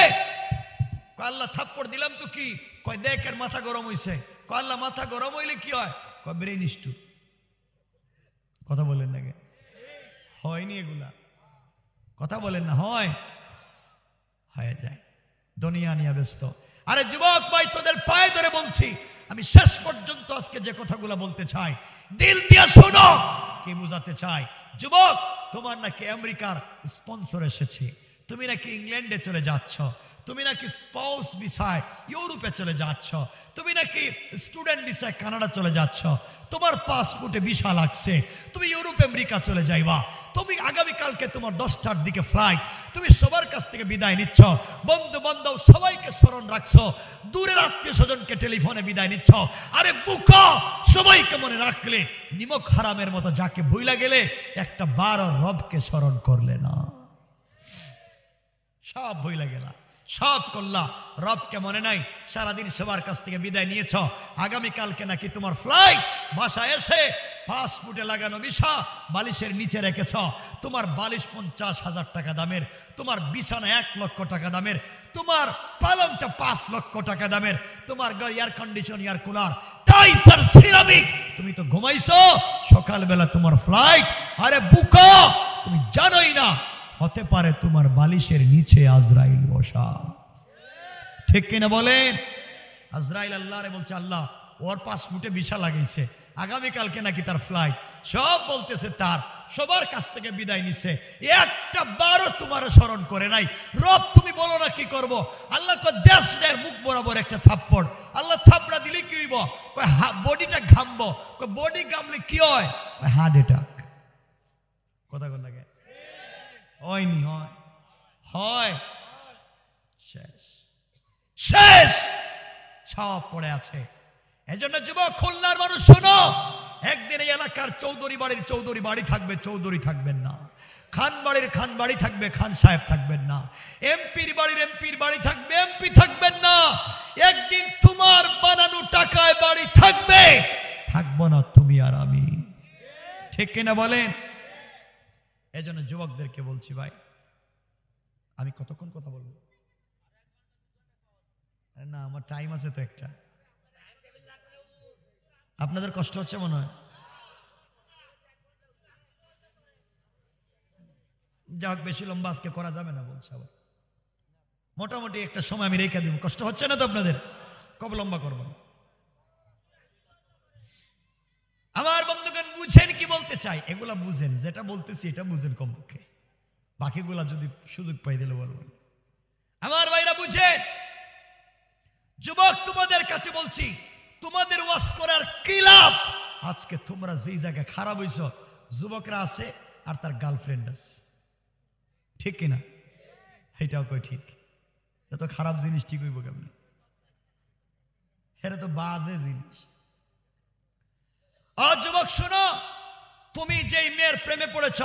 আল্লাহ থাপ্পড় দিলাম তো কি কয় দেখ এর মাথা গরম হইছে কয় আল্লাহ মাথা গরম হইলে কি হয় কয় ব্রেন কথা বলেন না হয়নি এগুলা কথা বলেন না হয় হয়ে যায় দুনিয়া নিয়ে ব্যস্ত আরে যুবক ভাই তোদের পায়ে ধরে বলছি আমি শেষ পর্যন্ত আজকে যে কথাগুলো বলতে চাই দিল দিয়ে শোনো কি বোঝাতে চাই যুবক তোমার নাকি আমেরিকার স্পন্সর এসেছে তুমি নাকি ইংল্যান্ডে চলে যাচ্ছ তুমি নাকি স্পাউস বিষয় ইউরোপে চলে যাচ্ছ তুমি নাকি স্টুডেন্ট বিষয় কানাডা চলে যাচ্ছ তোমার পাসপোর্টে ভিসা লাগছে তুমি ইউরোপ আমেরিকা চলে যাইবা তুমি আগামীকালকে তোমার দশটার দিকে ফ্লাইট তুমি সবার কাছ থেকে বিদায় নিচ্ছ বন্ধু বান্ধব সবাইকে স্মরণ রাখছ দূরের আত্মীয় স্বজনকে টেলিফোনে বিদায় নিচ্ছ আরে বুক সবাইকে মনে রাখলে নিমক হারামের মতো যাকে ভুইলা গেলে একটা বারো রবকে স্মরণ করলে না সব ভুইলা গেলা সব করলা রবকে মনে নাই সারাদিন সবার কাছ থেকে বিদায় নিয়েছ আগামীকালকে নাকি তোমার ফ্লাইট বাসায় এসে পাসপোর্টে লাগানো বিষা বালিশের নিচে রেখেছ তোমার বালিশ পঞ্চাশ হাজার টাকা দামের তোমার বিছানা এক লক্ষ টাকা দামের তোমার পালনটা পাঁচ লক্ষ টাকা দামের তোমার গাড়ি এয়ার কন্ডিশন এয়ার কুলার টাইসার সিরামিক তুমি তো ঘুমাইছো সকালবেলা তোমার ফ্লাইট আরে বুকা তুমি জানোই না হতে পারে তোমার বালিশের নিচে আজরাইল বসা ঠিক কিনা বলেন আজরাইল আল্লাহ রে বলছে আল্লাহ ওর পাঁচ ফুটে বিছা লাগাইছে আগামীকালকে নাকি তার ফ্লাইট সব বলতেছে তার সবার কাছ থেকে বিদায় নিছে একটা বারও তোমার স্মরণ করে নাই রব তুমি বলো না কি করবো আল্লাহ দেশ দেয় মুখ বরাবর একটা থাপ্পড় আল্লাহ থাপড়া দিলে কি হইব বডিটা ঘামবো বডি ঘামলে কি হয় হার্ট অ্যাটাক কথা হয়নি হয় হয় শেষ শেষ সব পড়ে আছে এজন্য যুবক খুলনার মানুষ শোনো একদিন এই এলাকার চৌধুরী বাড়ির চৌধুরী বাড়ি থাকবে চৌধুরী থাকবেন না খান বাড়ির খান বাড়ি থাকবে খান সাহেব থাকবেন না এমপির বাড়ির এমপির বাড়ি থাকবে এমপি থাকবেন না একদিন তোমার বানানো টাকায় বাড়ি থাকবে থাকবো না তুমি আর আমি ঠিক কিনা বলেন এজন্য যুবকদেরকে বলছি ভাই আমি কতক্ষণ কথা বলবো না আমার টাইম আছে তো একটা আপনাদের কষ্ট হচ্ছে মনে হয় হোক বেশি লম্বা আজকে করা যাবে না বলছে আবার মোটামুটি একটা সময় আমি রেখে দিব কষ্ট হচ্ছে না তো আপনাদের কব লম্বা করবো না আমার বন্ধুগণ বুঝেন কি বলতে চাই এগুলা বুঝেন যেটা বলতেছি এটা বুঝেন কমপক্ষে বাকিগুলা যদি সুযোগ পাই দিলে বলবো আমার ভাইরা বুঝেন যুবক তোমাদের কাছে বলছি তোমাদের ওয়াজ করার কি লাভ আজকে তোমরা যেই জায়গায় খারাপ হইছো যুবকরা আছে আর তার গার্লফ্রেন্ড আছে ঠিক কিনা এটাও কই ঠিক এত খারাপ জিনিস ঠিক হইব কেমনি এটা তো বাজে জিনিস হ যুবক শোনো তুমি যেই মেয়ের প্রেমে পড়েছ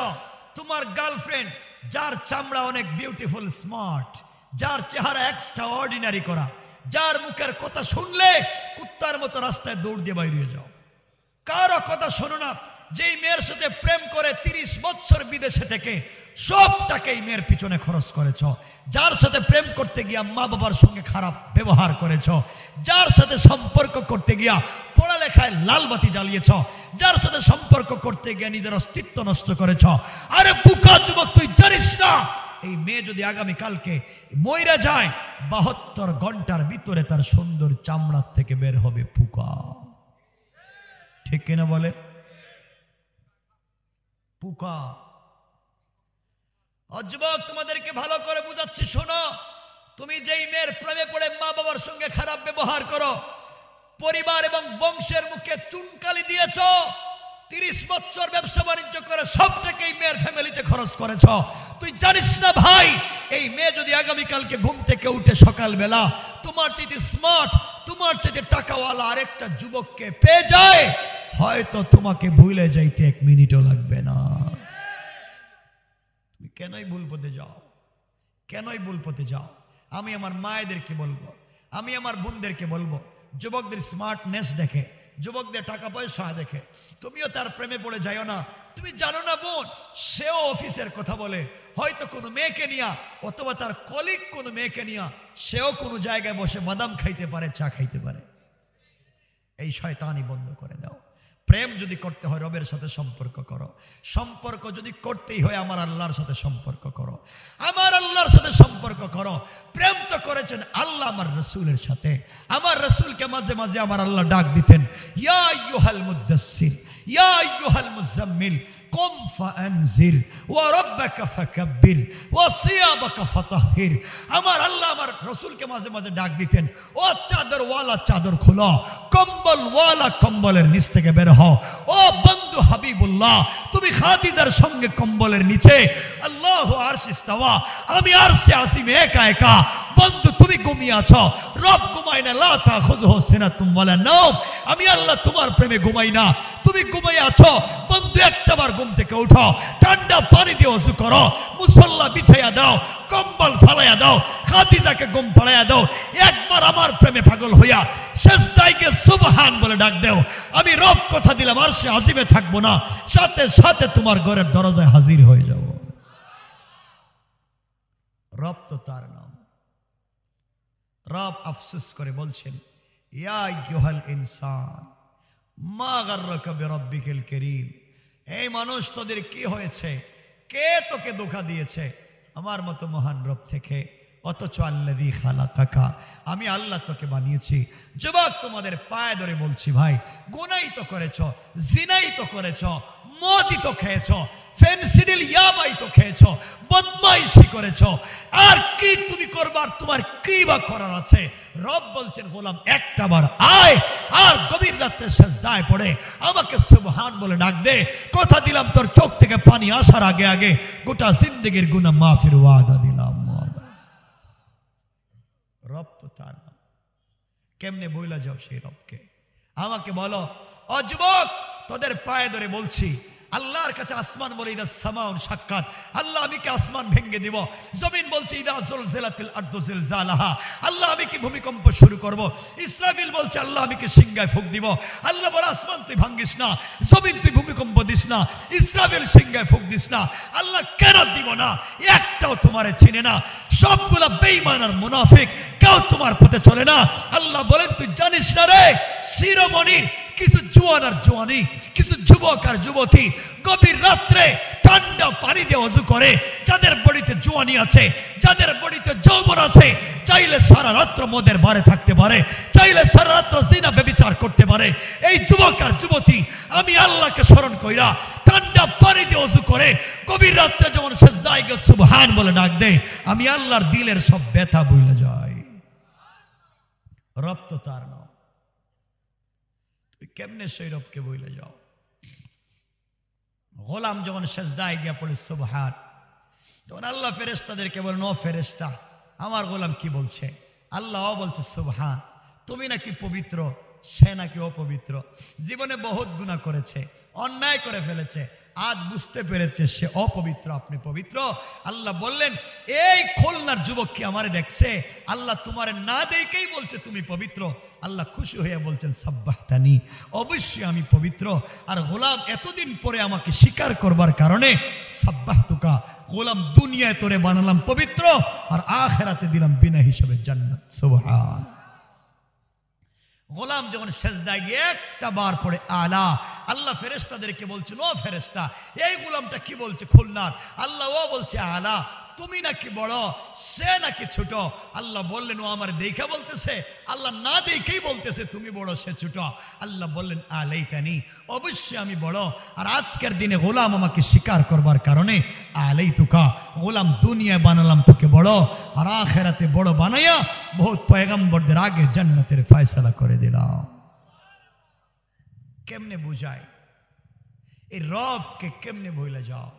তোমার গার্লফ্রেন্ড যার চামড়া অনেক বিউটিফুল স্মার্ট যার চেহারা এক্সট্রা অর্ডিনারি করা যার মুখের কথা শুনলে কুত্তার মতো রাস্তায় দৌড় দিয়ে বাইরে যাও কারো কথা শোনো না যেই মেয়ের সাথে প্রেম করে তিরিশ বছর বিদেশে থেকে সবটাকেই মেয়ের পিছনে খরচ করেছ যার সাথে প্রেম করতে গিয়া মা বাবার সঙ্গে খারাপ ব্যবহার করেছ যার সাথে সম্পর্ক করতে গিয়া পড়ালেখায় লালবাতি জ্বালিয়েছ যার সাথে সম্পর্ক করতে গিয়া নিজের অস্তিত্ব নষ্ট করেছ আরে বুকা যুবক তুই জানিস না এই মেয়ে যদি আগামীকালকে ময়রা যায় বাহাত্তর ঘন্টার ভিতরে তার সুন্দর চামড়ার থেকে বের হবে পুকা ঠিক কিনা বলে পুকা অযুবক তোমাদেরকে ভালো করে বুঝাচ্ছি শোনো তুমি যেই মেয়ের প্রেমে পড়ে মা বাবার সঙ্গে খারাপ ব্যবহার করো পরিবার এবং বংশের মুখে চুনকালি দিয়েছ তিরিশ বছর ব্যবসা বাণিজ্য করে সবটাকে এই মেয়ের ফ্যামিলিতে খরচ করেছ তুই জানিস না ভাই এই মেয়ে যদি আগামীকালকে ঘুম থেকে উঠে সকালবেলা তোমার চেয়ে স্মার্ট তোমার চেয়ে টাকাওয়ালা আরেকটা যুবককে পেয়ে যায় হয়তো তোমাকে ভুলে যাইতে এক মিনিটও লাগবে না কেনই ভুল পথে যাও কেনই ভুল পথে যাও আমি আমার মায়েদেরকে বলবো আমি আমার বোনদেরকে বলবো যুবকদের স্মার্টনেস দেখে যুবকদের টাকা পয়সা দেখে তুমিও তার প্রেমে পড়ে যাইও না তুমি জানো না বোন সেও অফিসের কথা বলে হয়তো কোনো মেয়েকে নিয়া অথবা তার কলিগ কোনো মেয়েকে নিয়া সেও কোনো জায়গায় বসে বাদাম খাইতে পারে চা খাইতে পারে এই শয়তানি বন্ধ করে দাও প্রেম যদি করতে হয় রবের সাথে সম্পর্ক করো সম্পর্ক যদি করতেই হয় আমার আল্লাহর সাথে সম্পর্ক করো আমার আল্লাহর সাথে সম্পর্ক করো প্রেম তো করেছেন আল্লাহ আমার রসুলের সাথে আমার রসুলকে মাঝে মাঝে আমার আল্লাহ ডাক দিতেন ইয়া ইউহাল মুদাসির ইয়া ইউহাল মুজাম্মিল قم فأنذر وربك فكبر وصيامك فطهر আমার আল্লাহ আমার রসুলকে মাঝে মাঝে ডাক দিতেন ও চাদর ওয়ালা চাদর খোলো কম্বল ওয়ালা কম্বলের নিচ থেকে বের হও ও বন্ধু হাবিবুল্লাহ তুমি খাদিদার সঙ্গে কম্বলের নিচে আল্লাহ আর ইস্তাওয়া আমি আর সে আসিম একা একা বন্ধু তুমি ঘুমিয়ে আছো রব ঘুমাই না লা তা খোঁজ হোসেনা তুম বলে নাও আমি আল্লাহ তোমার প্রেমে ঘুমাই না তুমি ঘুমিয়ে আছো বন্ধু বার ঘুম থেকে উঠো ঠান্ডা পানি দিয়ে অজু করো মুসল্লা বিছাইয়া দাও কম্বল ফালাইয়া দাও খাদিজাকে ঘুম ফালাইয়া দাও একবার আমার প্রেমে পাগল হইয়া সুবহান বলে ডাক দেও আমি রব কথা দিলাম আর সে থাকবো না সাথে সাথে তোমার ঘরের দরজায় হাজির হয়ে যাব রব তো তার নাম রব আফসোস করে বলছেন ইয়া ইউহাল ইনসান মা গার্রকাবে রব্বিকেল কেরিম এই মানুষ তোদের কি হয়েছে কে তোকে ধোকা দিয়েছে আমার মতো মহান রব থেকে অথচ আল্লাদি খালা থাকা আমি আল্লাহ তোকে বানিয়েছি যুবক তোমাদের পায়ে ধরে বলছি ভাই গুনাই তো করেছ জিনাই তো করেছ মদই তো খেয়েছ ফেন্সিডিল ইয়াবাই তো খেয়েছ বদমাইশি করেছ আর কি তুমি করবার তোমার কি বা করার আছে রব বলছেন বললাম একটা বার আয় আর গভীর রাত্রে দায় পড়ে আমাকে সুবহান বলে ডাক দে কথা দিলাম তোর চোখ থেকে পানি আসার আগে আগে গোটা জিন্দগির গুণা মাফির ওয়াদা দিলাম কেমনে বইলা যাও সেই রবকে আমাকে বলো অযুবক তোদের পায়ে ধরে বলছি আল্লাহর কাছে আসমান বলে ইদা সামাউন সাক্ষাৎ আল্লাহ আমি কি আসমান ভেঙে দিব জমিন বলছে ইদা জলজেলাতিল আর্দ জেলজালাহা আল্লাহ আমি কি ভূমিকম্প শুরু করব ইসরাফিল বলছে আল্লাহ আমি কি সিংহায় ফুক দিব আল্লাহ বলে আসমান তুই ভাঙ্গিস না জমিন তুই ভূমিকম্প দিস না ইসরাফিল সিংহায় ফুক দিস না আল্লাহ কেন দিব না একটাও তোমারে চিনে না সবগুলা বেইমান আর মুনাফিক কেউ তোমার পথে চলে না আল্লাহ বলেন তুই জানিস না রে শিরোমণির কিছু জোয়ান আর জোয়ানি কিছু যুবক আর যুবতী গভীর রাত্রে ঠান্ডা পানি দিয়ে অজু করে যাদের বড়িতে জোয়ানি আছে যাদের বড়িতে যৌবন আছে চাইলে সারা রাত্র মোদের বারে থাকতে পারে চাইলে সারা রাত্র সিনা বেবিচার করতে পারে এই যুবক আর যুবতী আমি আল্লাহকে স্মরণ কইরা ঠান্ডা পানি দিয়ে অজু করে গভীর রাত্রে যেমন শেষ দায় সুবহান বলে ডাক দেয় আমি আল্লাহর দিলের সব ব্যথা বইলে যায় রপ্ত তো তার নাও কেমনে সৈরবকে বইলে যাও গোলাম যখন সেজদায় গিয়া পড়ে সুবহান তখন আল্লাহ ফেরেস্তাদেরকে বলেন ও ফেরেস্তা আমার গোলাম কি বলছে আল্লাহ বলছে সুবহান তুমি নাকি পবিত্র সে নাকি অপবিত্র জীবনে বহুত গুণা করেছে অন্যায় করে ফেলেছে আজ বুঝতে পেরেছে সে অপবিত্র আপনি পবিত্র আল্লাহ বললেন এই খুলনার যুবক কি আমারে দেখছে আল্লাহ তোমার না দেখেই বলছে তুমি পবিত্র আল্লাহ খুশি হয়ে বলছেন সাব্বাহতানি অবশ্যই আমি পবিত্র আর গোলাম এতদিন পরে আমাকে স্বীকার করবার কারণে সাব্বাহ তুকা গোলাম দুনিয়ায় তোরে বানালাম পবিত্র আর আখেরাতে দিলাম বিনা হিসাবে জান্নাত সোহান গোলাম যখন সেজদায় গিয়ে একটা বার পরে আলা আল্লাহ ফেরেস্তাদেরকে বলছে ও ফেরেস্তা এই গোলামটা কি বলছে খুলনার আল্লাহ ও বলছে আলা তুমি নাকি বড় সে নাকি ছোট আল্লাহ বললেন ও আমার দেখা বলতেছে আল্লাহ না দেখেই বলতেছে তুমি বড় সে ছোট আল্লাহ বললেন আলাইতানি অবশ্যই আমি বড় আর আজকের দিনে গোলাম আমাকে স্বীকার করবার কারণে আলাই তুকা গোলাম দুনিয়ায় বানালাম তোকে বড় আর আখেরাতে বড় বানাইয়া বহুত পয়গম্বরদের আগে জন্নতের ফয়সলা করে দিলাম কেমনে বুঝায় এই রবকে কেমনে বইলে যাও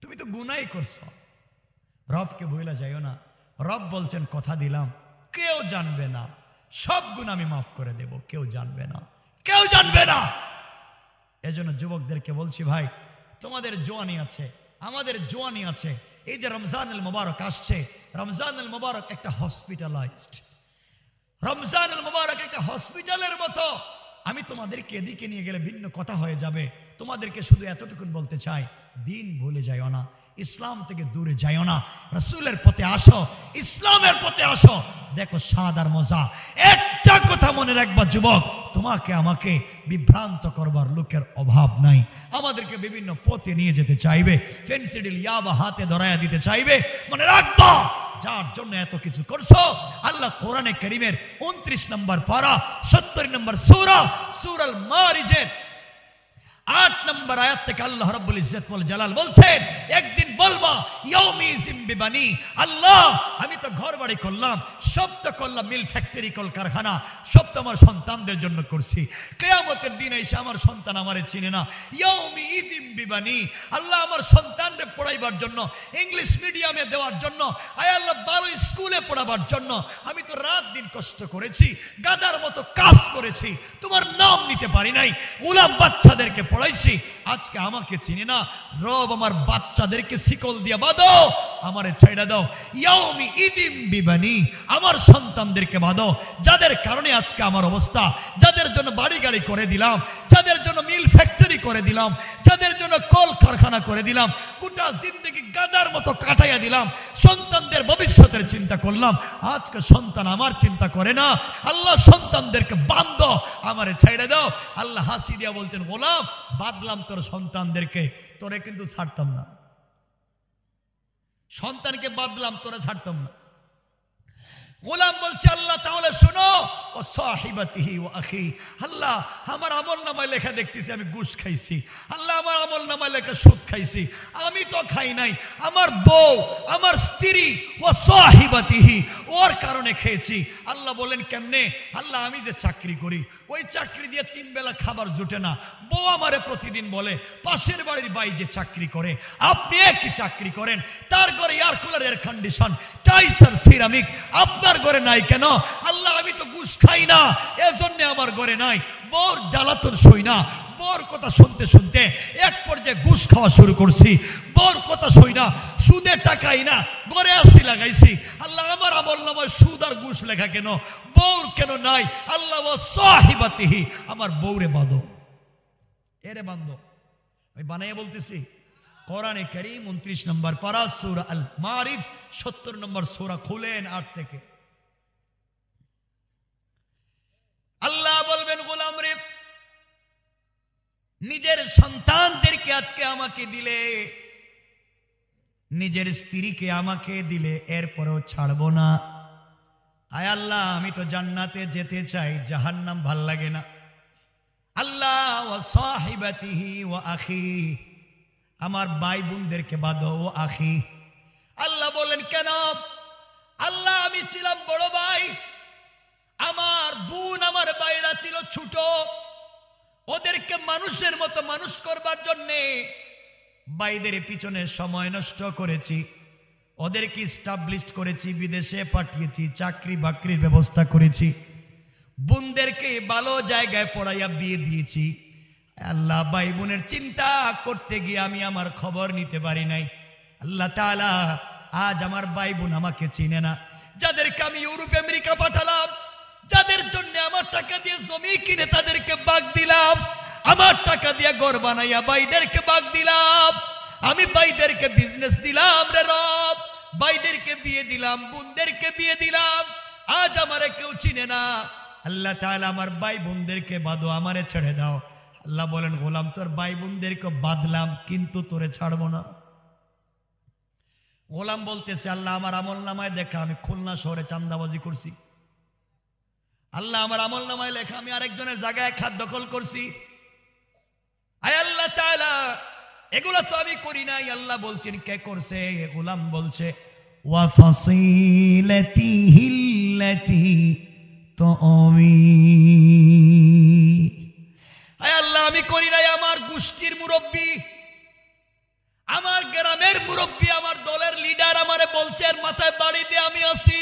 তুমি তো গুনাই করছো রবকে বইলা যাইও না রব বলছেন কথা দিলাম কেউ জানবে না সব গুণ আমি মাফ করে দেব কেউ জানবে না কেউ জানবে না এজন্য যুবকদেরকে বলছি ভাই তোমাদের জোয়ানি আছে আমাদের জোয়ানি আছে এই যে রমজানুল মোবারক আসছে রমজানুল মোবারক একটা হসপিটালাইজড রমজানুল মোবারক একটা হসপিটালের মতো আমি তোমাদেরকে এদিকে নিয়ে গেলে ভিন্ন কথা হয়ে যাবে তোমাদেরকে শুধু এতটুকুন বলতে চাই দিন ভুলে যাইও না ইসলাম থেকে দূরে যাইও না রসুলের পথে আসো ইসলামের পথে আসো দেখো সাদার আর মজা একটা কথা মনে রাখবা যুবক তোমাকে আমাকে বিভ্রান্ত করবার লোকের অভাব নাই আমাদেরকে বিভিন্ন পথে নিয়ে যেতে চাইবে ফেন্সিডিল ইয়া বা হাতে ধরাইয়া দিতে চাইবে মনে রাখবা যার জন্য এত কিছু করছো আল্লাহ কোরআনে করিমের উনত্রিশ নম্বর পারা সত্তর নম্বর সুরা সুরাল মারিজের আট নম্বর আয়াত থেকে আল্লাহ রব্বুল ইজ্জত ওয়াল জালাল বলছেন একদিন বলবো ইয়াউমি জিম্বিবানি আল্লাহ আমি তো ঘর বাড়ি করলাম সব তো করলাম মিল ফ্যাক্টরি কল কারখানা সব তো আমার সন্তানদের জন্য করছি কেয়ামতের দিন এসে আমার সন্তান আমারে চিনে না ইয়াউমি ইদিম্বিবানি আল্লাহ আমার সন্তানরে পড়াইবার জন্য ইংলিশ মিডিয়ামে দেওয়ার জন্য আয় আল্লাহ ভালো স্কুলে পড়াবার জন্য আমি তো রাত দিন কষ্ট করেছি গাদার মতো কাজ করেছি তোমার নাম নিতে পারি নাই উলাম বাচ্চাদেরকে পড়াইছি আজকে আমাকে চিনি না রব আমার বাচ্চাদেরকে শিকল দিয়ে বাঁধো আমারে ছেড়ে দাও ইয়াওমি ইদিম বিবানি আমার সন্তানদেরকে বাঁধো যাদের কারণে আজকে আমার অবস্থা যাদের জন্য বাড়ি গাড়ি করে দিলাম যাদের জন্য মিল ফ্যাক্টরি করে দিলাম যাদের জন্য কল কারখানা করে দিলাম গোটা জিন্দগি গাদার মতো কাটাইয়া দিলাম সন্তানদের ভবিষ্যতের চিন্তা করলাম আজকে সন্তান আমার চিন্তা করে না আল্লাহ সন্তানদেরকে বান্ধ আমারে ছেড়ে দাও আল্লাহ হাসি দিয়া বলছেন গোলাম বাঁধলাম তোর সন্তানদেরকে তোরে কিন্তু ছাড়তাম না সন্তানকে বাঁধলাম তোরা ছাড়তাম না গোলাম বলছে আল্লাহ তাহলে শোনো ও সাহিবাতিহি ও আখি আল্লাহ আমার আমল নামায় লেখা দেখতেছি আমি গুস খাইছি আল্লাহ আমার আমল নামায় লেখা সুদ খাইছি আমি তো খাই নাই আমার বউ আমার স্ত্রী ও সাহিবাতিহি ওর কারণে খেয়েছি আল্লাহ বলেন কেমনে আল্লাহ আমি যে চাকরি করি ওই চাকরি দিয়ে তিন বেলা খাবার জুটে না বউ আমারে প্রতিদিন বলে পাশের বাড়ির বাই যে চাকরি করে আপনি একই চাকরি করেন তার ঘরে এয়ার কুলার এয়ার কন্ডিশন টাইসার সিরামিক আপনার ঘরে নাই কেন আল্লাহ আমি তো ঘুষ খাই না এজন্য আমার ঘরে নাই বউর জ্বালাতন সই না বর কথা শুনতে শুনতে এক পর্যায়ে ঘুষ খাওয়া শুরু করছি বর কথা শুই না সুদে টাকাই না গড়ে আসি লাগাইছি আল্লাহ আমার আমল নামায় সুদ আর ঘুষ লেখা কেন বউর কেন নাই আল্লাহ সাহিবাতিহি আমার বউরে বাঁধো এরে বান্ধ আমি বানাইয়া বলতেছি কোরআনে করিম উনত্রিশ নম্বর পারা সুরা আল মারিজ সত্তর নম্বর সোরা খুলেন আট থেকে আল্লাহ বলবেন গোলাম রে নিজের সন্তানদেরকে আজকে আমাকে দিলে নিজের স্ত্রীকে আমাকে দিলে এরপরও ছাড়ব না আয় আল্লাহ আমি তো জান্নাতে যেতে চাই জাহান্নাম ভাল লাগে না আল্লাহ ও সাহিবাতিহি ও আখি আমার ভাই বোনদেরকে বাদ ও আখি আল্লাহ বলেন কেন আল্লাহ আমি ছিলাম বড় ভাই আমার বোন আমার বাইরা ছিল ছোট ওদেরকে মানুষের মতো মানুষ করবার জন্যে বাইদের পিছনে সময় নষ্ট করেছি ওদেরকে স্টাবলিশ করেছি বিদেশে পাঠিয়েছি চাকরি বাকরির ব্যবস্থা করেছি বোনদেরকে ভালো জায়গায় পড়াইয়া বিয়ে দিয়েছি আল্লাহ বাই বোনের চিন্তা করতে গিয়ে আমি আমার খবর নিতে পারি নাই আল্লাহ তালা আজ আমার বাই বোন আমাকে চিনে না যাদেরকে আমি ইউরোপ আমেরিকা পাঠালাম যাদের জন্য আমার টাকা দিয়ে জমি কিনে তাদেরকে বাগ দিলাম আমার টাকা দিয়ে গড় বানাইয়া বাইদেরকে বাগ দিলাম আমি বাইদেরকে বিজনেস দিলাম রে রব বাইদেরকে বিয়ে দিলাম বোনদেরকে বিয়ে দিলাম আজ আমারে কেউ চিনে না আল্লাহ তাহলে আমার ভাই বোনদেরকে বাঁধো আমারে ছেড়ে দাও আল্লাহ বলেন গোলাম তোর ভাই বোনদেরকে বাঁধলাম কিন্তু তোরে ছাড়বো না গোলাম বলতেছে আল্লাহ আমার আমল নামায় দেখা আমি খুলনা শহরে চান্দাবাজি করছি আল্লাহ আমার আমল নামায় লেখা আমি আরেকজনের জায়গায় খাত দখল করছি আয় এগুলো তো আমি করি নাই আল্লাহ বলছেন কে করছে গোলাম বলছে আমি আল্লাহ আমি করি নাই আমার গোষ্ঠীর মুরব্বী আমার গ্রামের মুরব্বী আমার দলের লিডার আমারে বলছেন মাথায় বাড়ি দিয়ে আমি আসি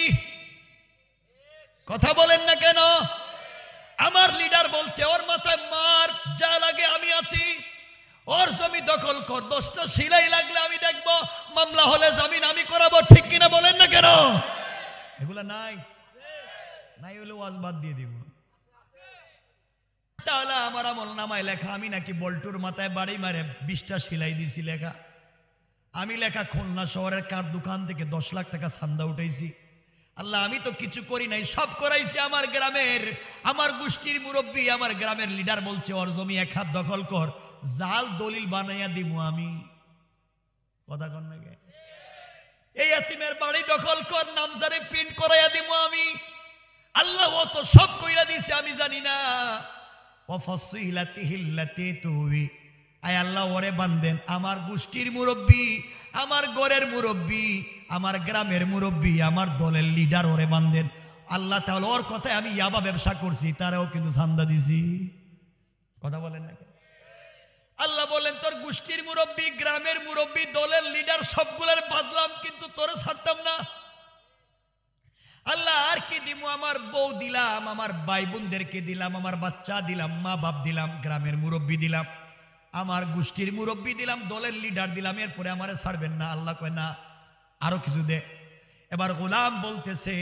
কথা বলেন না কেন আমার লিডার বলছে ওর মাথায় মার যা লাগে আমি আছি ওর জমি দখল কর দশটা সিলাই লাগলে আমি দেখব মামলা হলে জামিন আমি করাবো ঠিক কিনা বলেন না কেন এগুলা নাই নাই হলে ওয়াজ বাদ দিয়ে দিব তাহলে আমার আমল নামায় লেখা আমি নাকি বল্টুর মাথায় বাড়ি মারে বিশটা সিলাই দিয়েছি লেখা আমি লেখা খুলনা শহরের কার দোকান থেকে দশ লাখ টাকা সান্দা উঠেছি আল্লাহ আমি তো কিছু করি নাই সব করাইছে আমার গ্রামের আমার গোষ্ঠীর মুরব্বী আমার গ্রামের লিডার বলছে ওর জমি এক হাত দখল কর জাল দলিল বানাইয়া দিব আমি কথা কন না এই আতিমের বাড়ি দখল কর নামজারে প্রিন্ট করাইয়া দিব আমি আল্লাহ ও তো সব কইরা দিছে আমি জানি না আল্লাহ ওরে আমার গোষ্ঠীর মুরব্বী আমার গড়ের মুরব্বী আমার গ্রামের মুরব্বী আমার দলের লিডার ওরে বান্ধেন আল্লাহ তাহলে ওর কথায় আমি ইয়াবা ব্যবসা করছি তারাও কিন্তু সান্দা দিছি কথা বলেন না আল্লাহ বলেন তোর গোষ্ঠীর মুরব্বী গ্রামের মুরব্বী দলের লিডার সবগুলার বাদলাম কিন্তু তোরে ছাড়তাম না আল্লাহ আর কি দিমু আমার বউ দিলাম আমার ভাই বোনদেরকে দিলাম আমার বাচ্চা দিলাম মা বাপ দিলাম গ্রামের মুরব্বী দিলাম আমার গোষ্ঠীর মুরব্বী দিলাম দলের লিডার দিলাম এরপরে আমারে ছাড়বেন না আল্লাহ কয় না আরো কিছু দে এবার গোলাম বলতেছে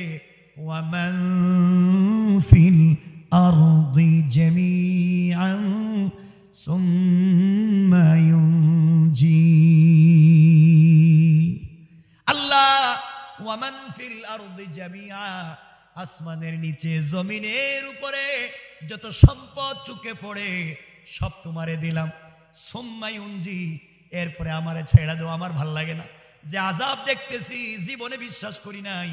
আসমানের নিচে জমিনের উপরে যত সম্পদ চুকে পড়ে সব তোমারে দিলাম সোম্মায়ুঞ্জি এরপরে আমারে ছেড়া দেওয়া আমার ভাল লাগে না যে আজাব দেখতেছি জীবনে বিশ্বাস করি নাই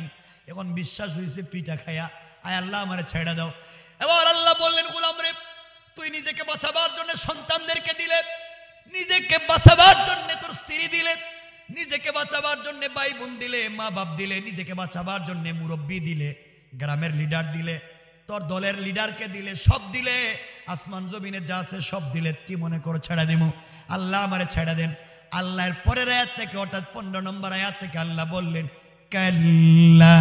এখন বিশ্বাস হয়েছে পিঠা খায়া আয় আল্লাহ আমার ছেড়ে দাও এবার আল্লাহ বললেন গোলাম রে তুই নিজেকে বাঁচাবার জন্য সন্তানদেরকে দিলে নিজেকে বাঁচাবার জন্য তোর স্ত্রী দিলে নিজেকে বাঁচাবার জন্য ভাই বোন দিলে মা বাপ দিলে নিজেকে বাঁচাবার জন্য মুরব্বী দিলে গ্রামের লিডার দিলে তোর দলের লিডারকে দিলে সব দিলে আসমান জমিনে যা আছে সব দিলে কি মনে করো ছেড়া দিব আল্লাহ আমারে ছেড়া দেন আল্লাহর পরের আয়াত থেকে অর্থাৎ পনেরো নম্বর আয়াত থেকে আল্লাহ বললেন কাল্লা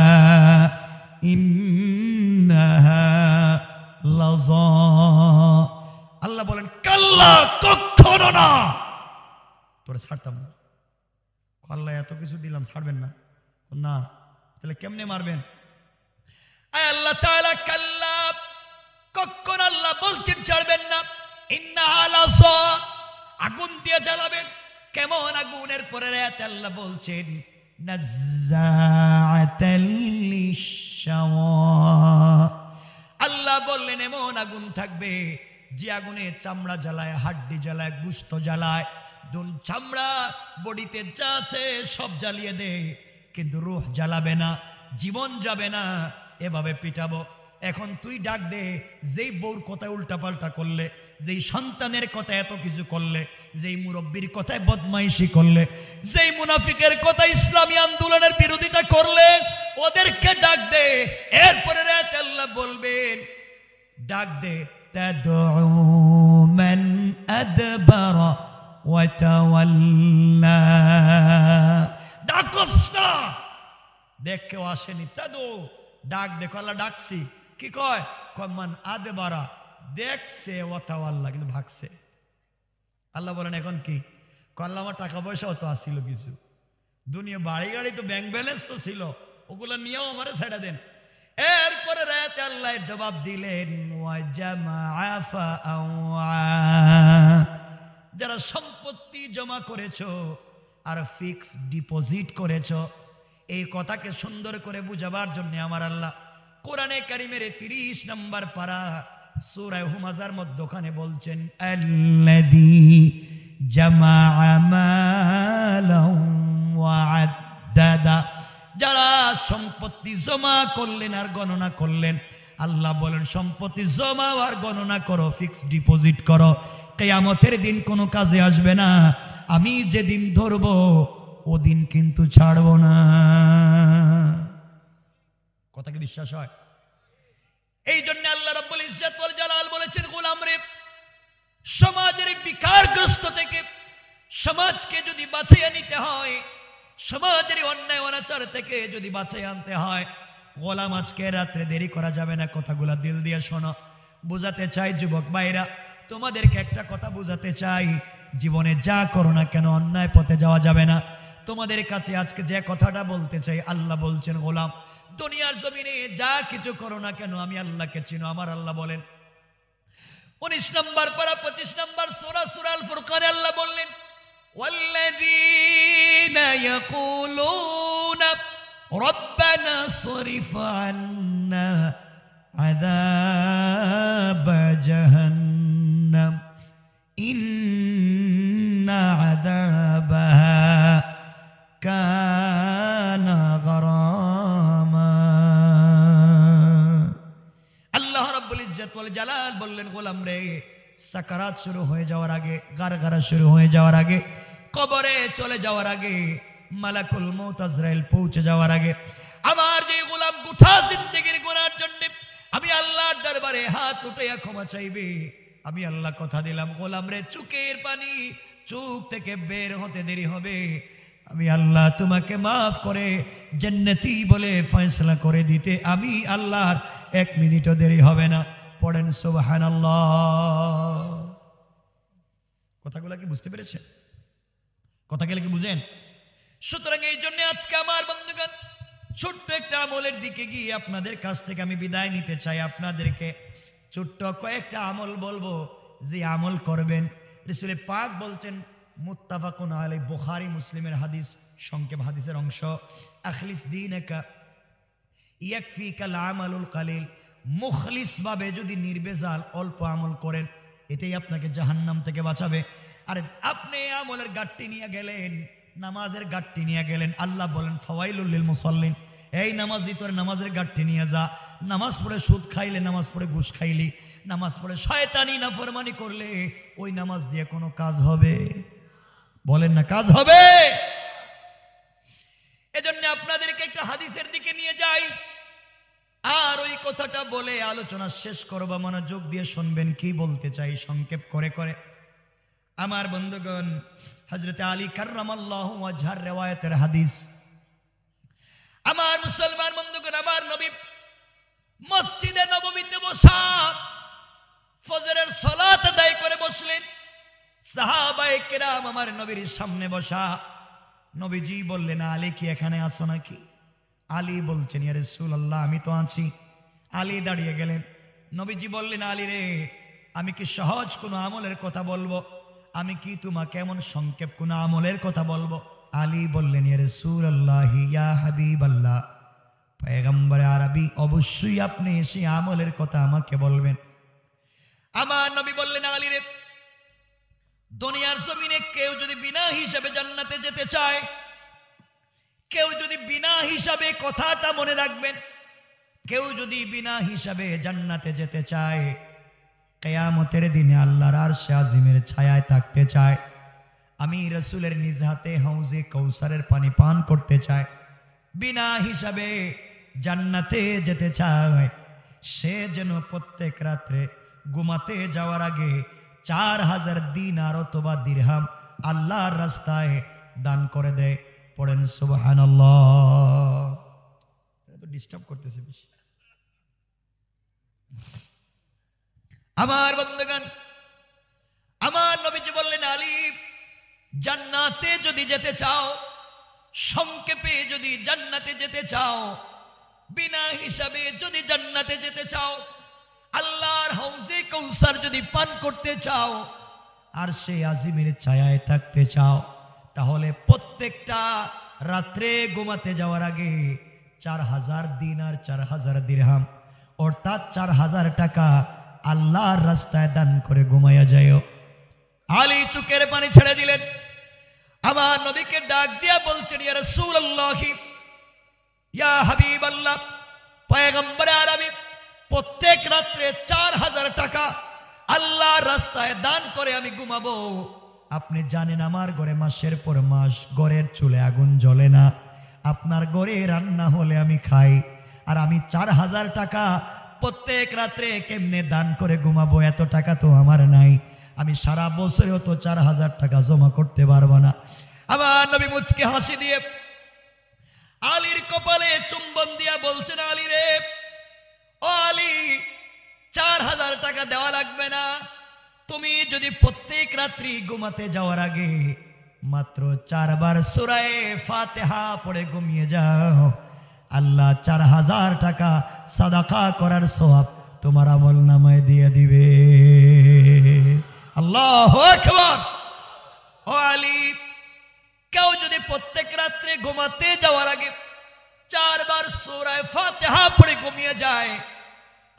আল্লাহ বলেন কাল্লা কখনো না তোরে ছাড়তাম না আল্লাহ এত কিছু দিলাম ছাড়বেন না না তাহলে কেমনে মারবেন আল্লাহ কাল্লা কখন আল্লাহ বলছেন ছাড়বেন না ইন্না আগুন দিয়ে জ্বালাবেন কেমন আগুনের পরে রাতে আল্লাহ বলছেন আল্লাহ বললেন এমন আগুন থাকবে যে আগুনে চামড়া জ্বালায় হাড্ডি জ্বালায় গুস্ত জ্বালায় দুন চামড়া বডিতে যা আছে সব জ্বালিয়ে দে কিন্তু রুহ জ্বালাবে না জীবন যাবে না এভাবে পিটাবো এখন তুই ডাক দে যেই বউর কথা উল্টাপাল্টা করলে যেই সন্তানের কথা এত কিছু করলে যেই মুরব্বীর কথায় বদমাইশি করলে যেই মুনাফিকের কথা ইসলামী আন্দোলনের বিরোধিতা করলে ওদেরকে ডাক দে এরপরে রাত আল্লাহ বলবেন ডাক দে মান দেখ কেউ আসেনি তাদো ডাক দেখো আল্লাহ ডাকছি কি কয় কয় মান বারা দেখছে ওয়াতাও আল্লাহ কিন্তু ভাগছে আল্লাহ বলেন এখন কি করলাম আমার টাকা পয়সাও তো আসছিল কিছু দুনিয়া বাড়ি গাড়ি তো ব্যাংক ব্যালেন্স তো ছিল ওগুলো নিয়েও আমার ছেড়ে দেন এরপরে রাতে আল্লাহ জবাব দিলেন যারা সম্পত্তি জমা করেছ আর ফিক্স ডিপোজিট করেছ এই কথাকে সুন্দর করে বুঝাবার জন্য আমার আল্লাহ কোরআনে কারিমের তিরিশ নম্বর পারা সুরায় হুমাজার মধ্যখানে বলছেন আল্লাদি জামা দাদা যারা সম্পত্তি জমা করলেন আর গণনা করলেন আল্লাহ বলেন সম্পত্তি জমা আর গণনা করো ফিক্সড ডিপোজিট করো কেয়ামতের দিন কোনো কাজে আসবে না আমি যেদিন ধরব ওদিন কিন্তু ছাড়ব না কথা কি বিশ্বাস হয় এই জন্য আল্লাহ রব্বুল ইজাতুল জালাল বলেছেন গোলাম রে সমাজের বিকারগ্রস্ত থেকে সমাজকে যদি বাঁচিয়ে নিতে হয় সমাজের অন্যায় অনাচার থেকে যদি বাঁচিয়ে আনতে হয় গোলাম আজকে রাত্রে দেরি করা যাবে না কথাগুলো দিল দিয়ে শোনো বোঝাতে চাই যুবক ভাইরা তোমাদেরকে একটা কথা বোঝাতে চাই জীবনে যা করো না কেন অন্যায় পথে যাওয়া যাবে না তোমাদের কাছে আজকে যে কথাটা বলতে চাই আল্লাহ বলছেন গোলাম দুনিয়ার জমিনে যা কিছু করো না কেন আমি আল্লাহকে চিনো আমার আল্লাহ বলেন উনিশ নম্বর পারা পঁচিশ নম্বর সোরা সুরাল ফুরকানে আল্লাহ বললেন والذين يقولون ربنا صرف عنا عذاب جهنم إن عذابها كان জালাল বললেন গোলাম রে সাকারাত শুরু হয়ে যাওয়ার আগে গারগারা শুরু হয়ে যাওয়ার আগে কবরে চলে যাওয়ার আগে মালাকুল মৌত পৌঁছে যাওয়ার আগে আমার যে গোলাম গুঠা জিন্দগির গোনার জন্য আমি আল্লাহর দরবারে হাত উঠাইয়া ক্ষমা চাইবে আমি আল্লাহ কথা দিলাম গোলাম রে চুকের পানি চুক থেকে বের হতে দেরি হবে আমি আল্লাহ তোমাকে মাফ করে জেন্নতি বলে ফয়সলা করে দিতে আমি আল্লাহর এক মিনিটও দেরি হবে না পড়েন সোহান কথাগুলো কি বুঝতে পেরেছেন কথা গেলে কি বুঝেন সুতরাং এই জন্য আজকে আমার বন্ধুগণ ছোট্ট একটা আমলের দিকে গিয়ে আপনাদের কাছ থেকে আমি বিদায় নিতে চাই আপনাদেরকে ছোট্ট কয়েকটা আমল বলবো যে আমল করবেন রিসুলে পাক বলছেন মুত্তাফাকুন আলী বোখারি মুসলিমের হাদিস সংক্ষেপ হাদিসের অংশ আখলিস দিন একা ইয়াকফিকাল আমালুল কালিল মুখলিসভাবে যদি নির্বেজাল অল্প আমল করেন এটাই আপনাকে জাহান্নাম থেকে বাঁচাবে আরে আপনি আমলের গাঠটি নিয়ে গেলেন নামাজের গাঠটি নিয়ে গেলেন আল্লাহ বলেন ফওয়াইলুল্লিল মুসল্লিন এই নামাজই তোর নামাজের গাঠটি নিয়ে যা নামাজ পড়ে সুদ খাইলে নামাজ পড়ে ঘুষ খাইলি নামাজ পড়ে শয়তানি না ফরমানি করলে ওই নামাজ দিয়ে কোনো কাজ হবে বলেন না কাজ হবে এজন্য আপনাদেরকে একটা হাদিসের দিকে নিয়ে যাই আর ওই কথাটা বলে আলোচনা শেষ করবো মনোযোগ দিয়ে শুনবেন কি বলতে চাই সংক্ষেপ করে করে আমার বন্ধুগণ হজরত আলী কার্রামাল্লাহ আজহার রেওয়ায়তের হাদিস আমার মুসলমান বন্ধুগণ আমার নবী মসজিদে নবমীতে বসা ফজরের সলাত দায় করে বসলেন সাহাবাই কেরাম আমার নবীর সামনে বসা নবীজি বললেন আলী কি এখানে আসো নাকি আলী বলছেন ইয়ারে সুল আল্লাহ আমি তো আছি আলী দাঁড়িয়ে গেলেন নবীজি বললেন আলী রে আমি কি সহজ কোনো আমলের কথা বলবো আমি কি তোমাকে এমন সংক্ষেপ কোনো আমলের কথা বলবো আলী বললেন ইয়ারে সুল আল্লাহ ইয়া হাবিব আল্লাহ পয়গম্বরে আরবি অবশ্যই আপনি সেই আমলের কথা আমাকে বলবেন আমার নবী বললেন আলী রে দুনিয়ার জমিনে কেউ যদি বিনা হিসাবে জান্নাতে যেতে চায় কেউ যদি বিনা হিসাবে কথাটা মনে রাখবেন কেউ যদি বিনা হিসাবে জান্নাতে যেতে চায় কেয়ামতের দিনে আল্লাহর আর শাহিমের ছায়ায় থাকতে চায় আমি রসুলের নিজ হাতে হাউজে কৌসারের পানি পান করতে চায় বিনা হিসাবে জান্নাতে যেতে চায় সে যেন প্রত্যেক রাত্রে ঘুমাতে যাওয়ার আগে চার হাজার দিন আর অথবা দীর্হাম আল্লাহর রাস্তায় দান করে দেয় পড়েন সুবাহান ডিস্টার্ব করতেছে বেশি আমার বন্ধুগান আমার নবীজি বললেন আলিফ জান্নাতে যদি যেতে চাও সংক্ষেপে যদি জান্নাতে যেতে চাও বিনা হিসাবে যদি জান্নাতে যেতে চাও আল্লাহর হাউজে কৌসার যদি পান করতে চাও আর সে আজিমের ছায়ায় থাকতে চাও তাহলে প্রত্যেকটা রাত্রে ঘুমাতে যাওয়ার আগে চার হাজার দিন আর চার হাজার দিরহাম অর্থাৎ চার হাজার টাকা আল্লাহর রাস্তায় দান করে ঘুমাইয়া যায় আলী চুকের পানি ছেড়ে দিলেন আমার নবীকে ডাক দিয়া বলছেন সুর ইয়া প্রত্যেক রাত্রে চার হাজার টাকা আল্লাহর রাস্তায় দান করে আমি ঘুমাবো আপনি জানেন আমার ঘরে মাসের পর মাস ঘরের চুলে আগুন জ্বলে না আপনার ঘরে রান্না হলে আমি খাই আর আমি চার হাজার টাকা প্রত্যেক রাত্রে কেমনে দান করে ঘুমাবো এত টাকা তো আমার নাই আমি সারা বছরেও তো চার হাজার টাকা জমা করতে পারবো না আবার নবী মুচকে হাসি দিয়ে আলীর কপালে চুম্বন দিয়া বলছেন আলী রে ও আলী চার হাজার টাকা দেওয়া লাগবে না তুমি যদি প্রত্যেক রাত্রি ঘুমাতে যাওয়ার আগে মাত্র চারবার সুরায় ফাতেহা পড়ে ঘুমিয়ে যাও আল্লাহ চার হাজার টাকা সাদাকা করার সব তোমার আমল নামায় দিয়ে দিবে আল্লাহ কেউ যদি প্রত্যেক রাত্রে ঘুমাতে যাওয়ার আগে চারবার সোরায় ফাতেহা পড়ে ঘুমিয়ে যায়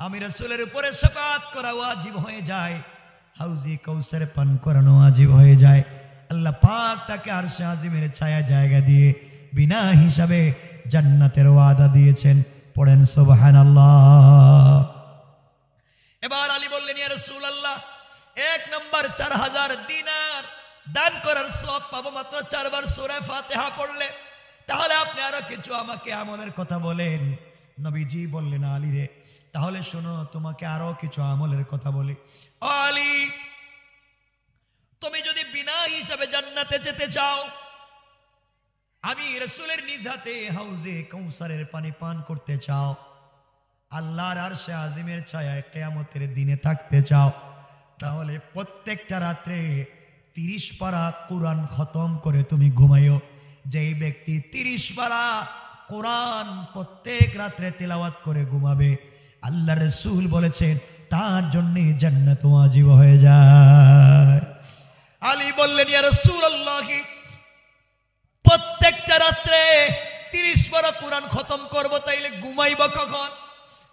আমি রসুলের উপরে সকাত করা জীব হয়ে যায় হাউজি কৌসারে পান করানো আজীব হয়ে যায় আল্লাহ পাক তাকে আর শাহজিমের ছায়া জায়গা দিয়ে বিনা হিসাবে জান্নাতের ওয়াদা দিয়েছেন পড়েন সোবাহান আল্লাহ এবার আলী বললেন ইয়া সুল আল্লাহ এক নম্বর চার হাজার দিনার দান করার সব পাবো মাত্র চারবার সুরায় ফাতেহা পড়লে তাহলে আপনি আরো কিছু আমাকে আমলের কথা বলেন নবীজি বললেন আলী রে তাহলে শোনো তোমাকে আরো কিছু আমলের কথা বলি আলী তুমি যদি বিনা হিসাবে জান্নাতে যেতে চাও আমি রসুলের নিজ হাতে হাউজে কৌসারের পানি পান করতে চাও আল্লাহর আর সে আজিমের ছায়ায় কেয়ামতের দিনে থাকতে চাও তাহলে প্রত্যেকটা রাত্রে তিরিশ পারা কোরআন খতম করে তুমি ঘুমাইও যেই ব্যক্তি তিরিশ পারা কোরআন প্রত্যেক রাত্রে তেলাওয়াত করে ঘুমাবে আল্লাহ রসুল বলেছেন তার জন্যে জান্নাত ওয়াজিব হয়ে যায় আলী বললেন ইয়া রসুল আল্লাহি প্রত্যেকটা রাত্রে তিরিশ বড় কোরআন খতম করবো তাইলে ঘুমাইব কখন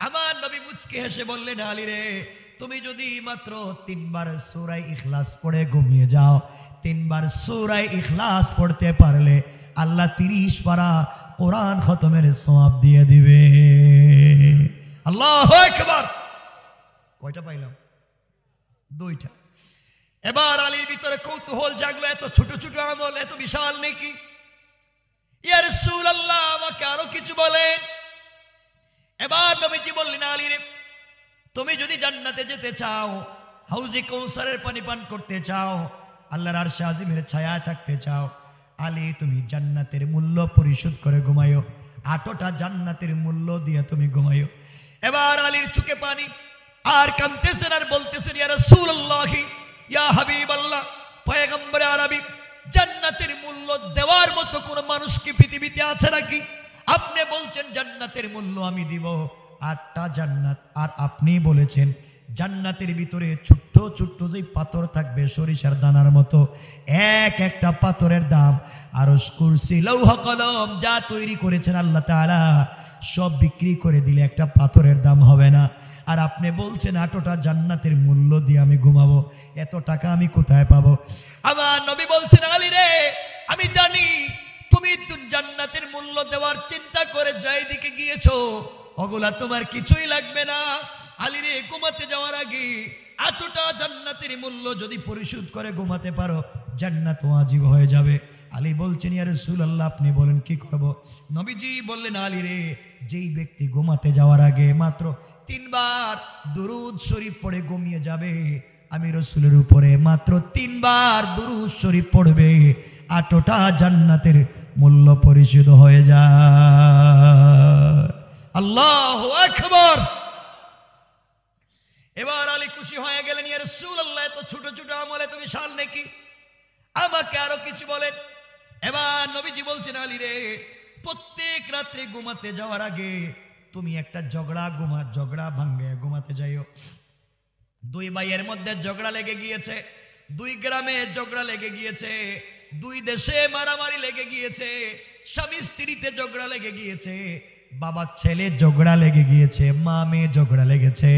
আমার নবী মুচকে হেসে বললেন আলী রে তুমি যদি মাত্র তিনবার সুরাই ইখলাস পড়ে ঘুমিয়ে যাও তিনবার সুরাই ইখলাস পড়তে পারলে আল্লাহ তিরিশ পারা কোরআন খতমের সোয়াব দিয়ে দিবে আল্লাহ একবার কয়টা পাইলাম দুইটা এবার আলীর ভিতরে কৌতূহল জাগলো এত ছোট ছোট আমল এত বিশাল নেকি ইয়ার সুল আল্লাহ আমাকে আরো কিছু বলেন এবার নবীজি বললেন আলী রে তুমি যদি জান্নাতে যেতে চাও হাউজি কৌসারের পানি পান করতে চাও আল্লাহর আর শাহিমের ছায়া থাকতে চাও আলী তুমি জান্নাতের মূল্য পরিশোধ করে ঘুমায়ো আটোটা জান্নাতের মূল্য দিয়ে তুমি ঘুমায়ো এবার আলীর চুকে পানি আর কানতেছেন আর বলতেছেন ইয়া ইয়া হাবিবাল্লাহ পয়গম্বর জান্নাতের মূল্য দেওয়ার মতো কোন মানুষ কি পৃথিবীতে আছে নাকি আপনি বলছেন জান্নাতের মূল্য আমি দিব আটটা জান্নাত আর আপনি বলেছেন জান্নাতের ভিতরে ছোট্ট ছোট্ট যে পাথর থাকবে সরিষার দানার মতো এক একটা পাথরের দাম আর কুরসি লৌহ কলম যা তৈরি করেছেন আল্লাহ তাআলা সব বিক্রি করে দিলে একটা পাথরের দাম হবে না আর আপনি বলছেন আটোটা জান্নাতের মূল্য দিয়ে আমি ঘুমাবো এত টাকা আমি কোথায় পাবো আমার নবী বলছেন আলী রে আমি জানি তুমি জান্নাতের মূল্য দেওয়ার চিন্তা করে যাই দিকে গিয়েছো অগুলা তোমার কিছুই লাগবে না আলী রে ঘুমাতে যাওয়ার আগে এতটা জান্নাতের মূল্য যদি পরিশোধ করে ঘুমাতে পারো জান্নাত ওয়াজিব হয়ে যাবে আলী বলছেন ইয়ারে সুল আল্লাহ আপনি বলেন কি করব নবীজি বললেন আলী রে যেই ব্যক্তি ঘুমাতে যাওয়ার আগে মাত্র তিনবার দুরুদ শরীফ পড়ে ঘুমিয়ে যাবে আমি রসুলের উপরে মাত্র তিনবার দুরুদ শরীফ পড়বে আটটা জান্নাতের মূল্য পরিশোধ হয়ে যায় আল্লাহ একবার এবার আলী খুশি হয়ে গেলেন ইয়ার সুল আল্লাহ এত ছোট ছোট আমলে তুমি বিশাল নাকি আমাকে আরো কিছু বলেন এবার নবীজি বলছেন আলী রে প্রত্যেক রাত্রে ঘুমাতে যাওয়ার আগে তুমি একটা ঝগড়া ঘুমা ঝগড়া ভাঙ্গে ঘুমাতে যাইও দুই ভাইয়ের মধ্যে ঝগড়া লেগে গিয়েছে দুই গ্রামে ঝগড়া লেগে গিয়েছে দুই দেশে মারামারি লেগে গিয়েছে স্বামী স্ত্রীতে ঝগড়া লেগে গিয়েছে বাবা ছেলে ঝগড়া লেগে গিয়েছে মা মেয়ে ঝগড়া লেগেছে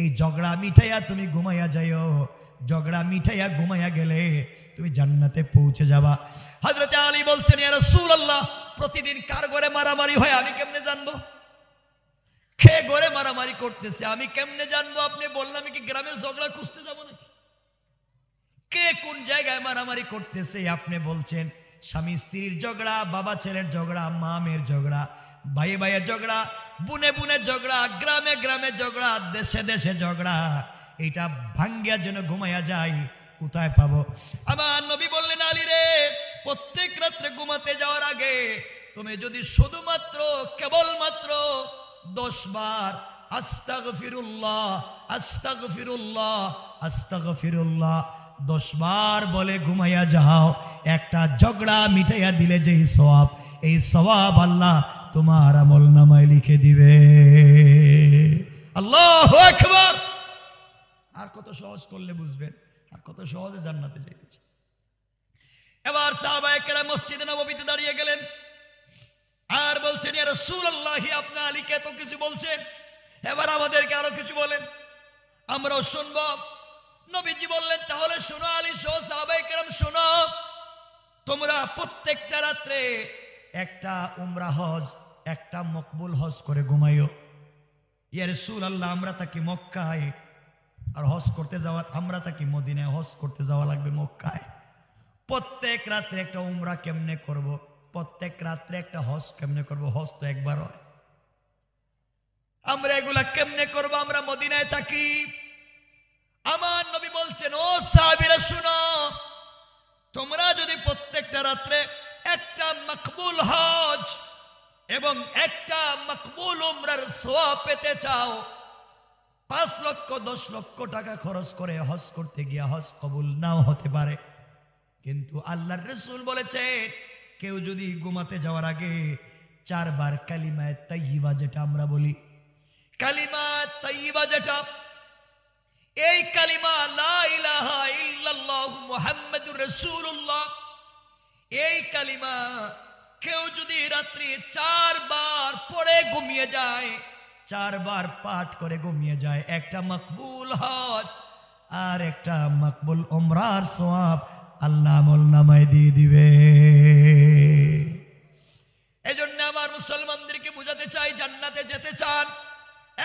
এই ঝগড়া মিঠাইয়া তুমি ঘুমাইয়া যাইও ঝগড়া মিঠাইয়া ঘুমাইয়া গেলে তুমি জান্নাতে পৌঁছে যাবা হজরতে আলী বলছেন রসুল আল্লাহ প্রতিদিন কার ঘরে মারামারি হয় আমি কেমনে জানবো খেয়ে ঘরে মারামারি করতেছে আমি কেমনে জানবো আপনি বললাম কি গ্রামে ঝগড়া খুঁজতে যাবো নাকি কে কোন জায়গায় মারামারি করতেছে আপনি বলছেন স্বামী স্ত্রীর ঝগড়া বাবা ছেলের ঝগড়া মা মেয়ের ঝগড়া ভাই ভাইয়ের ঝগড়া বুনে বুনে ঝগড়া গ্রামে গ্রামে ঝগড়া দেশে দেশে ঝগড়া এটা ভাঙ্গিয়ার জন্য ঘুমাইয়া যায় কোথায় পাবো আমার নবী বললেন আলী রে প্রত্যেক রাত্রে ঘুমাতে যাওয়ার আগে তুমি যদি শুধুমাত্র কেবলমাত্র দশ বার আস্তাগ ফিরুল্লাহ আস্তাগ ফিরুল্লাহ আস্তাগ ফিরুল্লাহ দশ বার বলে ঘুমাইয়া যাও একটা ঝগড়া মিটাইয়া দিলে যেই সবাব এই সবাব আল্লাহ তোমার আমল নামায় লিখে দিবে আল্লাহ আর কত সহজ করলে বুঝবেন আর কত সহজে জান্নাতে যাইতেছে এবার সাহবায়কেরা মসজিদে নবীতে দাঁড়িয়ে গেলেন আর বলছেন এর সুরাল্লাহি আপনি আলীকে এত কিছু বলছেন এবার আমাদেরকে আরো কিছু বলেন আমরাও শুনব নবীজি বললেন তাহলে শোনো আলী সহ সাহবায়কেরাম শোনো তোমরা প্রত্যেকটা রাত্রে একটা উমরা হজ একটা মকবুল হজ করে ঘুমাইও ইয়ার সুল আল্লাহ আমরা তাকে মক্কায় আর হজ করতে যাওয়া আমরা তাকে মদিনায় হজ করতে যাওয়া লাগবে মক্কায় প্রত্যেক রাত্রে একটা উমরা কেমনে করব। প্রত্যেক রাত্রে একটা হজ কেমনে করব হজ তো একবার হয় আমরা এগুলা কেমনে করব আমরা মদিনায় থাকি আমার নবী বলছেন ও সাহাবিরা শুনো তোমরা যদি প্রত্যেকটা রাত্রে একটা মকবুল হজ এবং একটা মকবুল উমরার সোয়া পেতে চাও পাঁচ লক্ষ দশ লক্ষ টাকা খরচ করে হজ করতে গিয়ে হজ কবুল নাও হতে পারে কিন্তু আল্লাহর রসুল বলেছে কেউ যদি ঘুমাতে যাওয়ার আগে চারবার কালিমায় তাইবা যেটা আমরা বলি কালিমা তাইবা যেটা এই কালিমা লাহমদুর রসুল্লাহ এই কালিমা কেউ যদি রাত্রি চারবার পড়ে ঘুমিয়ে যায় চারবার পাঠ করে ঘুমিয়ে যায় একটা মকবুল হজ আর একটা মকবুল ওমরার সোয়াব আল্লাহ আমল নামায় দিয়ে দিবে এজন্য আমার মুসলমানদেরকে বোঝাতে চাই জান্নাতে যেতে চান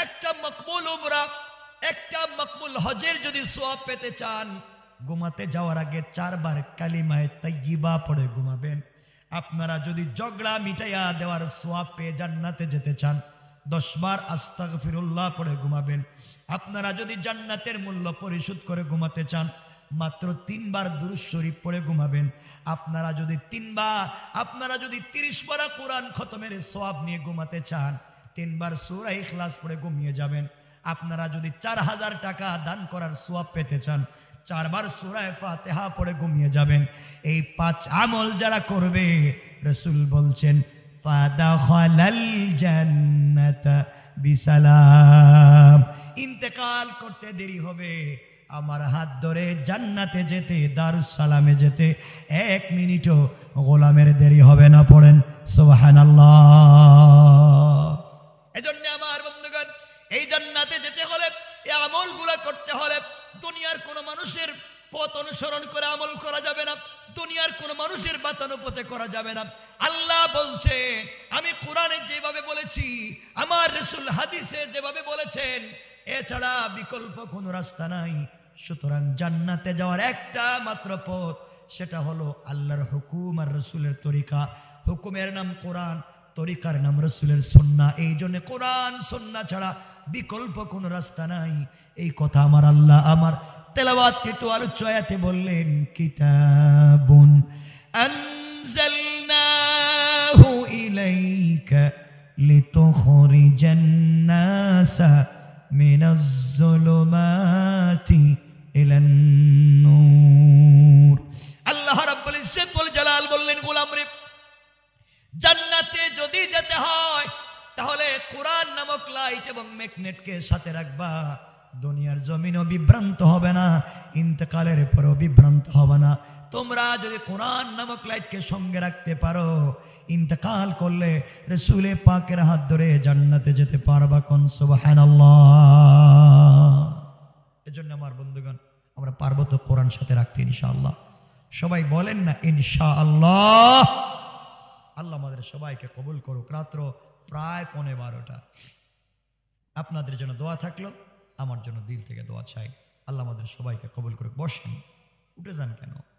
একটা মকবুল উমরা একটা মকবুল হজের যদি সোয়াব পেতে চান ঘুমাতে যাওয়ার আগে চারবার কালিমায় তাইবা পড়ে ঘুমাবেন আপনারা যদি ঝগড়া মিটাইয়া দেওয়ার সোয়াব পেয়ে জান্নাতে যেতে চান দশবার আস্তাক ফিরুল্লাহ পড়ে ঘুমাবেন আপনারা যদি জান্নাতের মূল্য পরিশোধ করে ঘুমাতে চান মাত্র তিনবার দুরুস শরীফ পড়ে ঘুমাবেন আপনারা যদি তিনবার আপনারা যদি তিরিশ পারা কোরআন খতমের সব নিয়ে ঘুমাতে চান তিনবার সুরা ইখলাস পড়ে ঘুমিয়ে যাবেন আপনারা যদি চার হাজার টাকা দান করার সোয়াব পেতে চান চারবার সুরায় ফাতেহা পড়ে ঘুমিয়ে যাবেন এই পাঁচ আমল যারা করবে রসুল বলছেন বিসালাম ইন্তেকাল করতে দেরি হবে আমার হাত ধরে জান্নাতে যেতে দারুস সালামে যেতে এক মিনিটও গোলামের দেরি হবে না পড়েন সোহান এজন্য আমার বন্ধুগণ এই জান্নাতে যেতে হলে এই আমলগুলা করতে হলে দুনিয়ার কোন মানুষের পথ অনুসরণ করে আমল করা যাবে না দুনিয়ার কোন মানুষের বাতানুপথে করা যাবে না আল্লাহ বলছেন আমি কোরআনে যেভাবে বলেছি আমার রসুল হাদিসে যেভাবে বলেছেন এছাড়া বিকল্প কোন রাস্তা নাই সুতরাং জান্নাতে যাওয়ার একটা মাত্র পথ সেটা হলো আল্লাহর হুকুম আর রসুলের তরিকা হুকুমের নাম কোরআন তরিকার নাম রসুলের সন্না এই জন্য কোরআন সন্না ছাড়া বিকল্প কোন রাস্তা নাই এই কথা আমার আল্লাহ আমার তেলাবাদ আলু চয়াতে বললেন কিতাবুন أنزلناه إليك আল্লাহ রাব্বুল ইজ্জত ওয়াল জালাল বললেন গোলাম রে জান্নাতে যদি যেতে হয় তাহলে কোরআন নামক লাইট এবং ম্যাগনেটকে সাথে রাখবা দুনিয়ার জমিনও বিভ্রান্ত হবে না ইন্তকালের পরেও বিভ্রান্ত হবে না তোমরা যদি কোরআন নামক লাইটকে সঙ্গে রাখতে পারো ইন্তকাল করলে রেসুলে পাকের হাত ধরে জান্নাতে যেতে পারবা কন এজন্য আমার বন্ধুগণ আমরা পার্বত্য কোরআন সাথে রাখতে ইনশাআল্লাহ সবাই বলেন না ইনশা আল্লাহ আল্লাহ আমাদের সবাইকে কবুল করুক রাত্র প্রায় পনেরো বারোটা আপনাদের জন্য দোয়া থাকলো আমার জন্য দিল থেকে দোয়া চাই আল্লাহ আমাদের সবাইকে কবুল করুক বসেন উঠে যান কেন